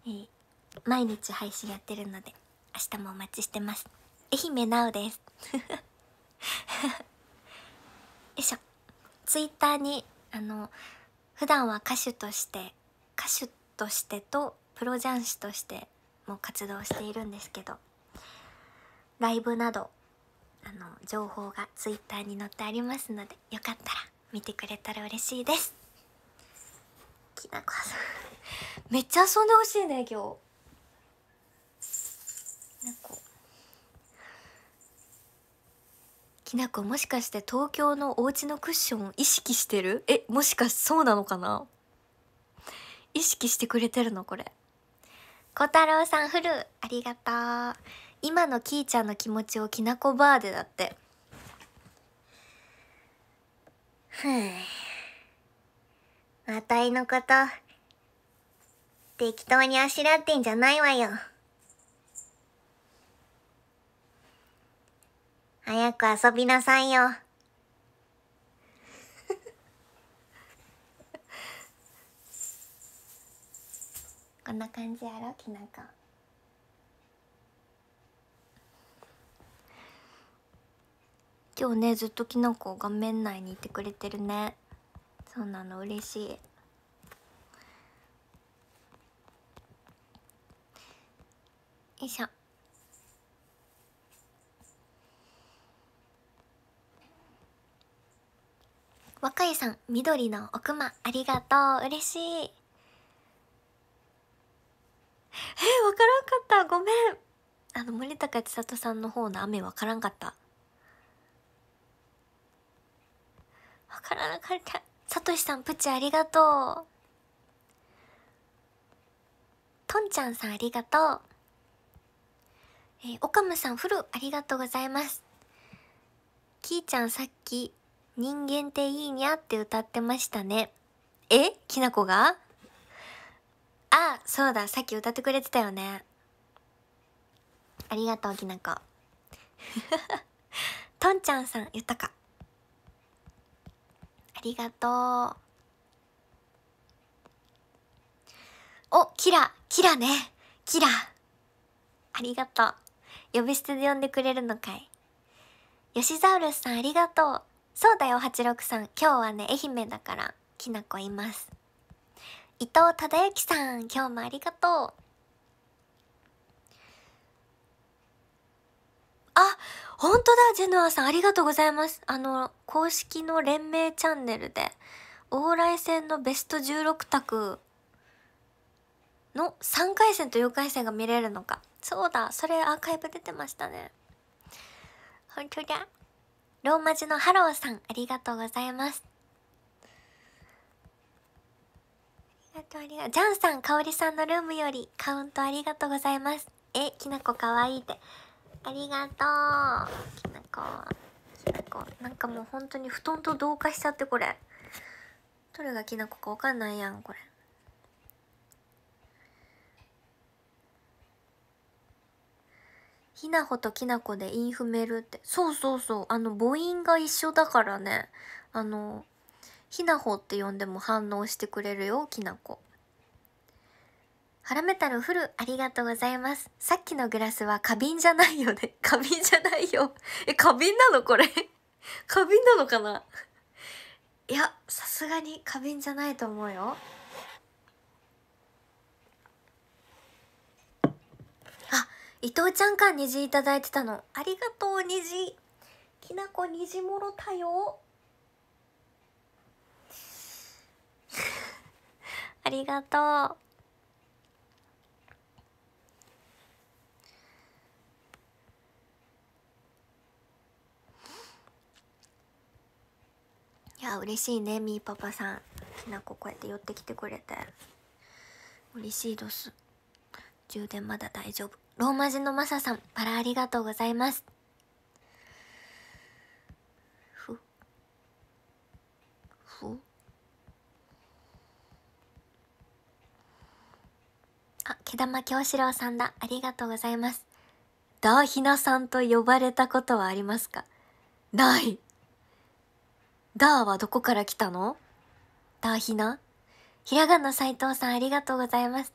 S1: ー 毎日配信やってるので明日もお待ちしてます愛媛なおです よいしょツイッターにあの普段は歌手として歌手としてとプロ雀士としても活動しているんですけどライブなどあの情報がツイッターに載ってありますのでよかったら見てくれたら嬉しいですきなこさんめっちゃ遊んでほしいね今日きなこきなこもしかして東京のお家のクッションを意識してるえもしかしそうなのかな意識してくれてるのこれ小太郎さんフルありがとう今のきーちゃんの気持ちをきなこバーでだってふぅあたいのこと適当にあしらってんじゃないわよ。早く遊びなさいよ。こんな感じやろきなこ。今日ねずっときなこ画面内にいてくれてるね。そうなの嬉しい。よいしょ若いさん緑のおくまありがとう嬉しいえわ
S2: からんかったごめん
S1: あの森高千里さんの方の雨わからんかったわ
S2: からなかった
S1: さとしさんプチありがとうとんちゃんさんありがとうえー、オカムさんフルありがとうございますきーちゃんさっき人間っていいにゃって歌ってましたね。えきなこがあ、そうだ、さっき歌ってくれてたよね。ありがとう、きなこ。とんちゃんさん、言ったか。ありがとう。お、キラ、キラね。キラ。ありがとう。呼び捨てで呼んでくれるのかい。ルスさん、ありがとう。そうだよ八六さん今日はね愛媛だからきなこいます伊藤忠之さん今日もありがとうあ本当だジェノアさんありがとうございますあの公式の連名チャンネルで往来戦のベスト16択の3回戦と4回戦が見れるのかそうだそれアーカイブ出てましたね本当だローマ字のハローさん、ありがとうございます。ありがとう、ありがとう。ジャンさん、かおりさんのルームよりカウントありがとうございます。え、きなこかわいいって。ありがとう。きなこ。きなこ。なんかもう本当に布団と同化しちゃって、これ。どれがきなこかわかんないやん、これ。きなほときなこでインフメルって。そうそうそう。あの、母音が一緒だからね。あの、ひなほって呼んでも反応してくれるよ、きなこ。ハラメタルフル、ありがとうございます。さっきのグラスは花瓶じゃないよね。花 瓶じゃないよ。え、花瓶なのこれ。花 瓶なのかな いや、さすがに花瓶じゃないと思うよ。伊藤ちゃんか虹いただいてたの。ありがとう、虹。きなこ虹もろたよ。ありがとう。いや嬉しいねみーパパさんきなここうやって寄ってきてくれて嬉しいどす充電まだ大丈夫ローマ字のマサさん、パラありがとうございます。ふ、ふ。あ、毛玉京志郎さんだ。ありがとうございます。ダーヒナさんと呼ばれたことはありますかないダーはどこから来たのダーヒナひらがな斎藤さんありがとうございます。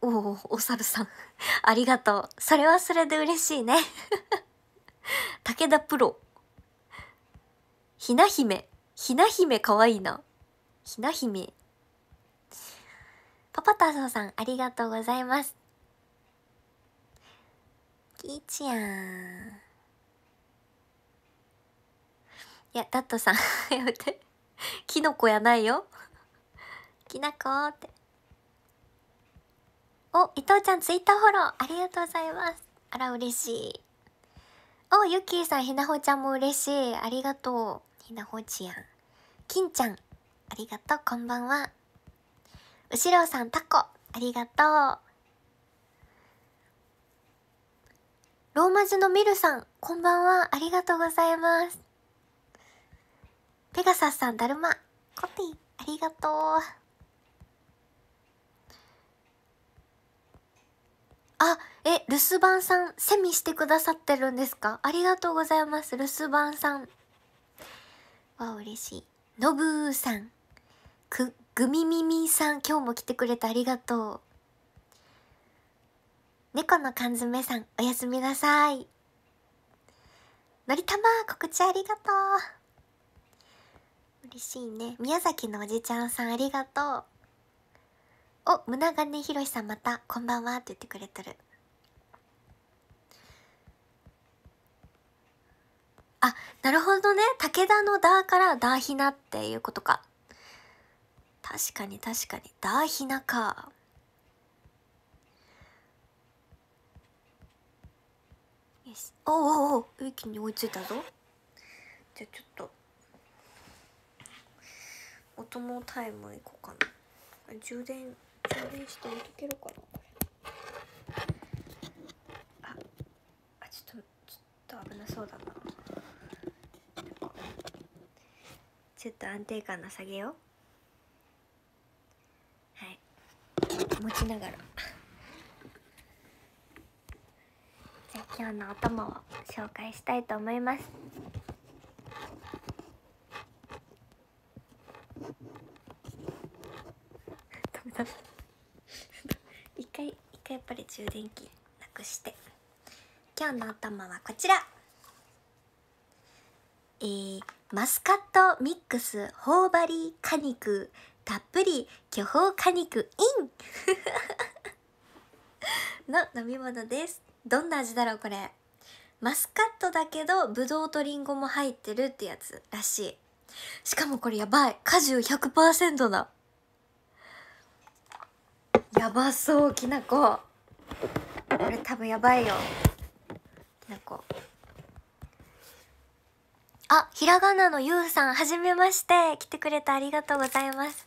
S1: おお、お猿さん。ありがとう。それはそれで嬉しいね。武田プロ。ひな姫。ひな姫かわいいな。ひな姫。パパタソさん、ありがとうございます。きーちゃん。いや、ダットさん、やめて。キノコやないよ。きなこって。お、伊藤ちゃんツイッターフォローありがとうございます。あら、嬉しい。お、ゆきーさん、ひなほちゃんも嬉しい。ありがとう。ひなほちやん。きんちゃん、ありがとう。こんばんは。うしろうさん、たこ、ありがとう。ローマ字のミルさん、こんばんは。ありがとうございます。ペガサスさん、だるま。コピー、ありがとう。あ、え、留守番さん、セミしてくださってるんですかありがとうございます、留守番さん。わ、嬉しい。のぶーさん。く、ぐみみみさん、今日も来てくれてありがとう。猫の缶詰さん、おやすみなさい。のりたま、告知ありがとう。嬉しいね。宮崎のおじちゃんさん、ありがとう。お胸金ひろしさんまたこんばんはって言ってくれてるあなるほどね武田の「だ」から「だひな」っていうことか確かに確かに「だひな」かよしおうおうおう一気に追いついたぞじゃあちょっとお供タイ
S2: ムいこうか
S1: な充電充電して置いけるかなこれああちょっとちょっと危なそうだなちょっと安定感の下げようはい持ちながらじゃあ今日のお供を紹介したいと思います止めたやっぱり充電器なくして今日の頭はこちらえー、マスカットミックス頬張り果肉たっぷり巨峰果肉イン の飲み物ですどんな味だろうこれマスカットだけどブドウとリンゴも入ってるってやつらしいしかもこれやばい果汁100%だやばそうきなここれ多分やばいよきなこあひらがなのゆうさんはじめまして来てくれてありがとうございます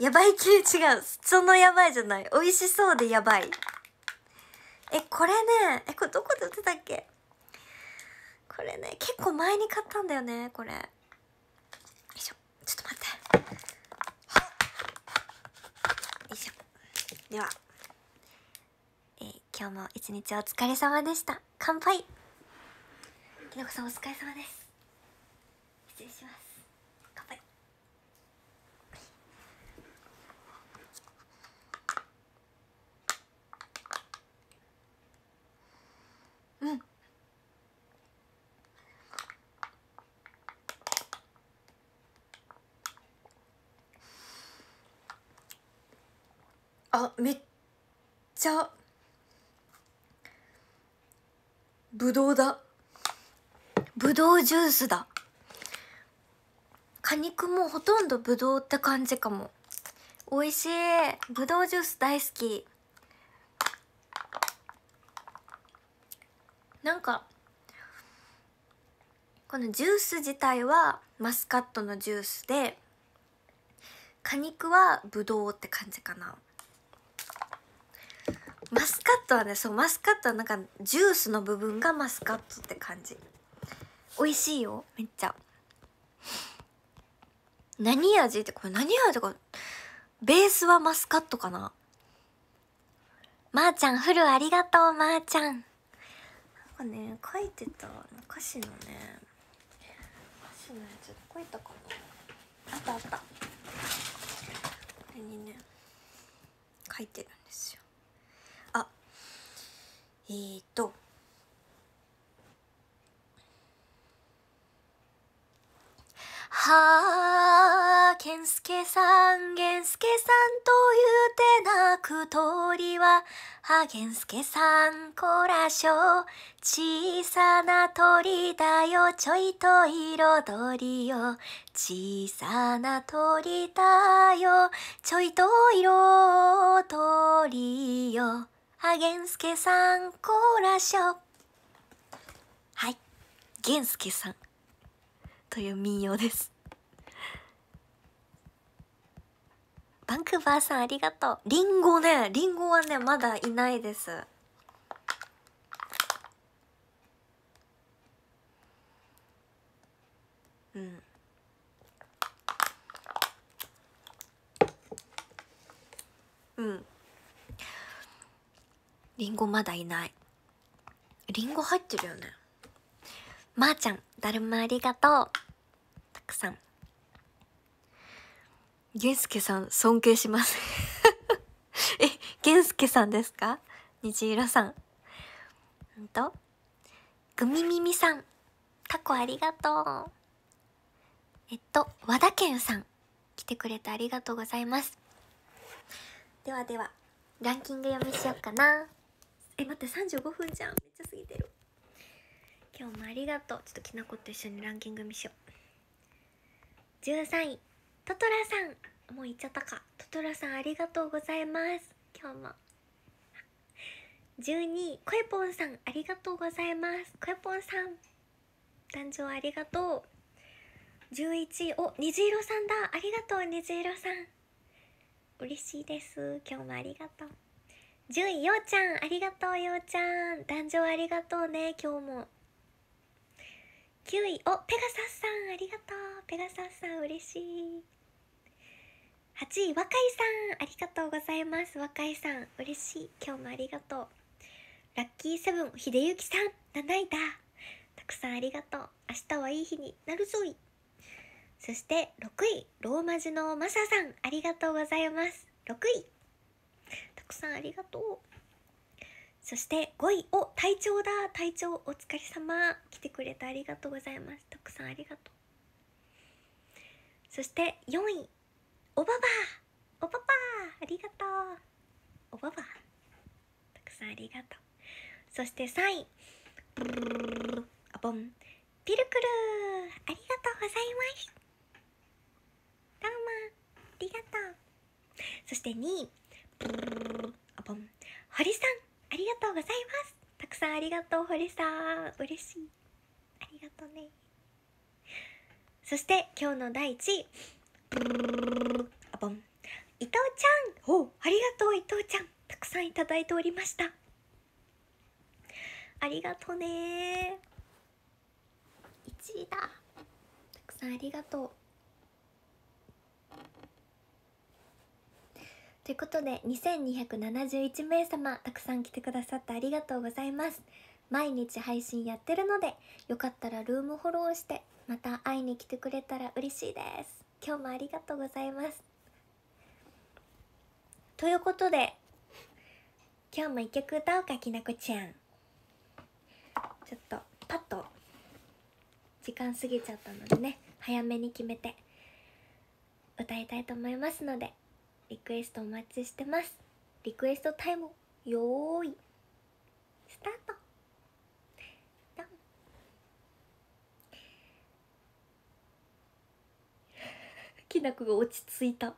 S1: やばい系違うそのやばいじゃない美味しそうでやばいえこれねえこれどこで売ってたっけこれね結構前に買ったんだよねこれよいしょちょっと待ってよいしょでは、えー、今日も一日お疲れ様でした乾杯きのこさんお疲れ様です失礼します乾杯うんあめっちゃぶどうだぶどうジュースだ果肉もほとんどぶどうって感じかも美味しいぶどうジュース大好きなんかこのジュース自体はマスカットのジュースで果肉はぶどうって感じかなマスカットはねそうマスカットはなんかジュースの部分がマスカットって感じ美味しいよめっちゃ何味ってこれ何味かベースはマスカットかなまー、あ、ちゃんフルありがとうまー、あ、ちゃんなんかね書いてた歌詞のね歌詞のやつ書いたかなあったあったこれにね書いてる
S2: えーとはあ、健介さん、健介さんと言うて泣く鳥は、は健介
S1: さん、こらしょ、小さな鳥だよ、ちょいと彩りよ、小さな鳥だよ、ちょいと彩りよ。あげんすけさんコーラショはい源助さんという民謡ですバンクーバーさんありがとうりんごねりんごはねまだいないですうんうんりんごまだいないりんご入ってるよねまー、あ、ちゃんだるまありがとうたくさんげんすけさん尊敬します えげんすけさんですか虹色さんうんとグミミミさんタコありがとうえっと和田健さん来てくれてありがとうございますではではランキング読みしようかなえ待って35分じゃんめっちゃ過ぎてる今日もありがとうちょっときなこと一緒にランキング見しよう13位トトラさんもう行っちゃったかトトラさんありがとうございます今日も12位こエぽんさんありがとうございますこエぽんさん誕生ありがとう11位お虹色さんだありがとう虹色さん嬉しいです今日もありがとう順位ようちゃんありがとうようちゃん壇上ありがとうね今日も9位おペガサスさんありがとうペガサスさん嬉しい8位若井さんありがとうございます若井さん嬉しい今日もありがとうラッキーセブン秀幸さん7位だたくさんありがとう明日はいい日になるぞいそして6位ローマ字のマサさんありがとうございます6位たくさんありがとうそして5位お体調だ体調お疲れ様来てくれてありがとうございますたくさんありがとうそして4位おばばおばばありがとうおばばたくさんありがとうそして3位ブルルルあぼんピルクルありがとうございますどうもありがとうそして2位あぼん堀さんありがとうございますたくさんありがとう堀さん嬉しいありがとうねそして今日の第1位アボン伊藤ちゃんおありがとう伊藤ちゃんたくさんいただいておりましたありがとうね1位だたくさんありがとうということで2271名様たくさん来てくださってありがとうございます毎日配信やってるのでよかったらルームフォローしてまた会いに来てくれたら嬉しいです今日もありがとうございますということで今日も一曲歌おうかきなこちゃんちょっとパッと時間過ぎちゃったのでね早めに決めて歌いたいと思いますのでリクエストお待ちしてますリクエストタイムよーいスタートドン きなこが落ち着いた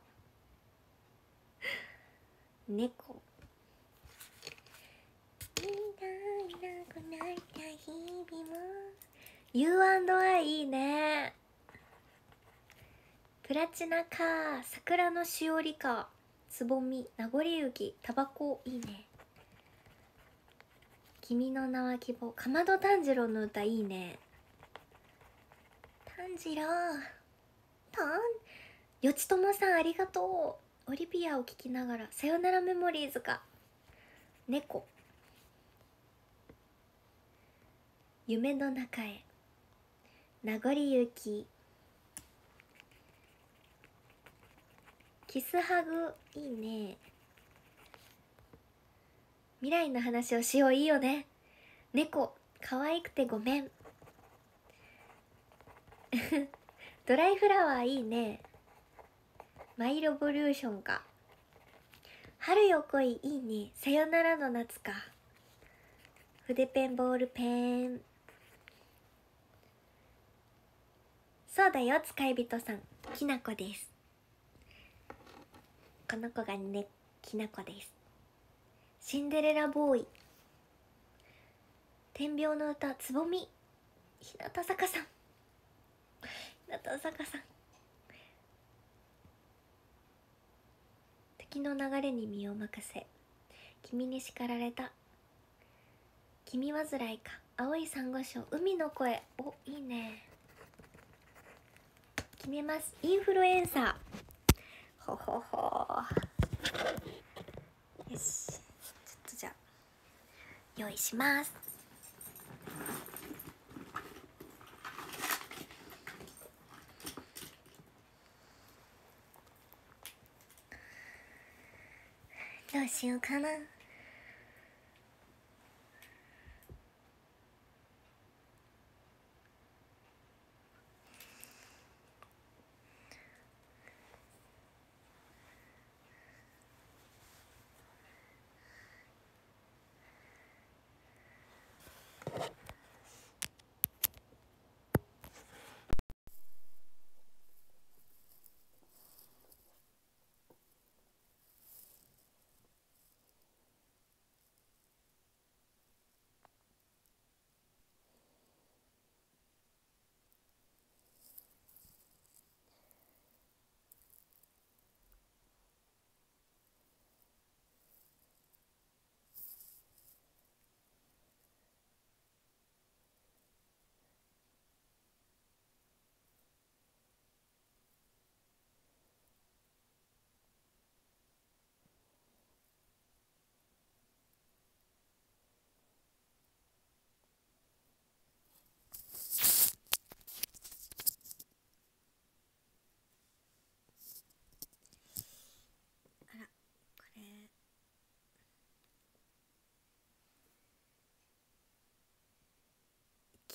S1: 猫いらなくなった日々も U&I いいねプラチナか桜のしおりかつぼみ名残雪タバコいいね君の名は希望かまど炭治郎の歌いいね炭治郎たんよちともさんありがとうオリビアを聴きながらさよならメモリーズか猫夢の中へ名残雪キスハグいいね未来の話をしよういいよね猫可愛くてごめん ドライフラワーいいねマイロボリューションか春よいいいねさよならの夏か筆ペンボールペンそうだよ使い人さんきなこですこの子がねきなこですシンデレラボーイ天秤の歌つぼみ日向坂さん日向坂さん時の流れに身を任せ君に叱られた君はずらいか青い珊瑚礁海の声おいいね決めますインフルエンサーほほほよしちょっとじゃあ用意しますどうしようかな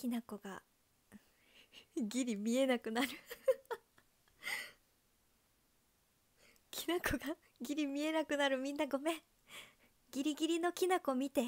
S1: きな子がギリ見えなくなる きなこがギリ見えなくなるみんなごめんギリギリのきなこ見て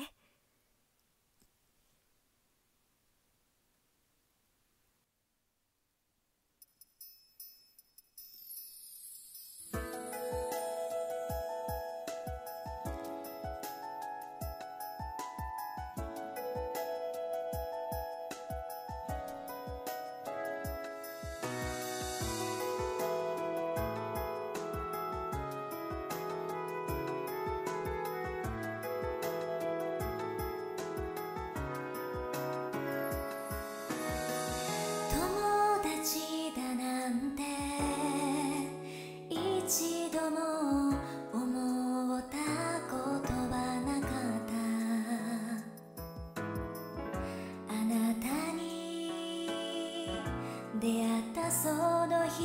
S2: その光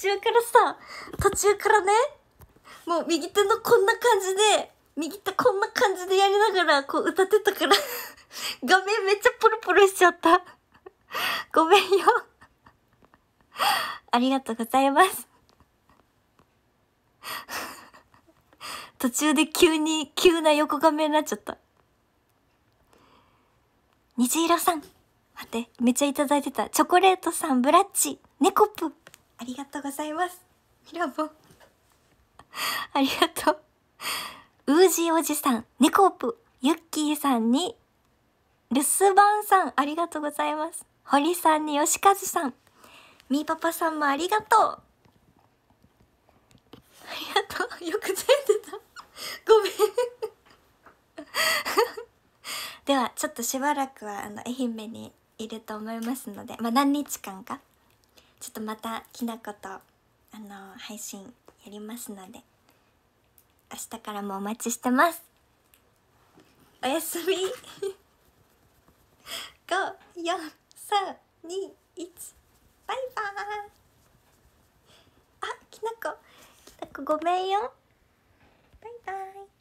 S2: 途中からさ、途中からね、もう
S1: 右手のこんな感じで、右手こんな感じでやりながら、こう歌ってたから 画面めっちゃプルプルしちゃったごめんよありがとうございます。途中で急に、急な横画面になっちゃった。虹色さん。待って、めっちゃいただいてた。チョコレートさん、ブラッチ、ネコプ。ありがとうございますミラボ ありがとうウージーおじさんネコープユッキーさんに留守番さんありがとうございます堀さんによしかずさんみーパパさんもありがとうありがとうよく全てた ごめん ではちょっとしばらくはあの愛媛にいると思いますのでまあ何日間かちょっとまたきなことあの配信やりますので明日からもお待ちしてますおやすみ5431 バイバーイあきなこきなこごめんよ
S2: バイバイ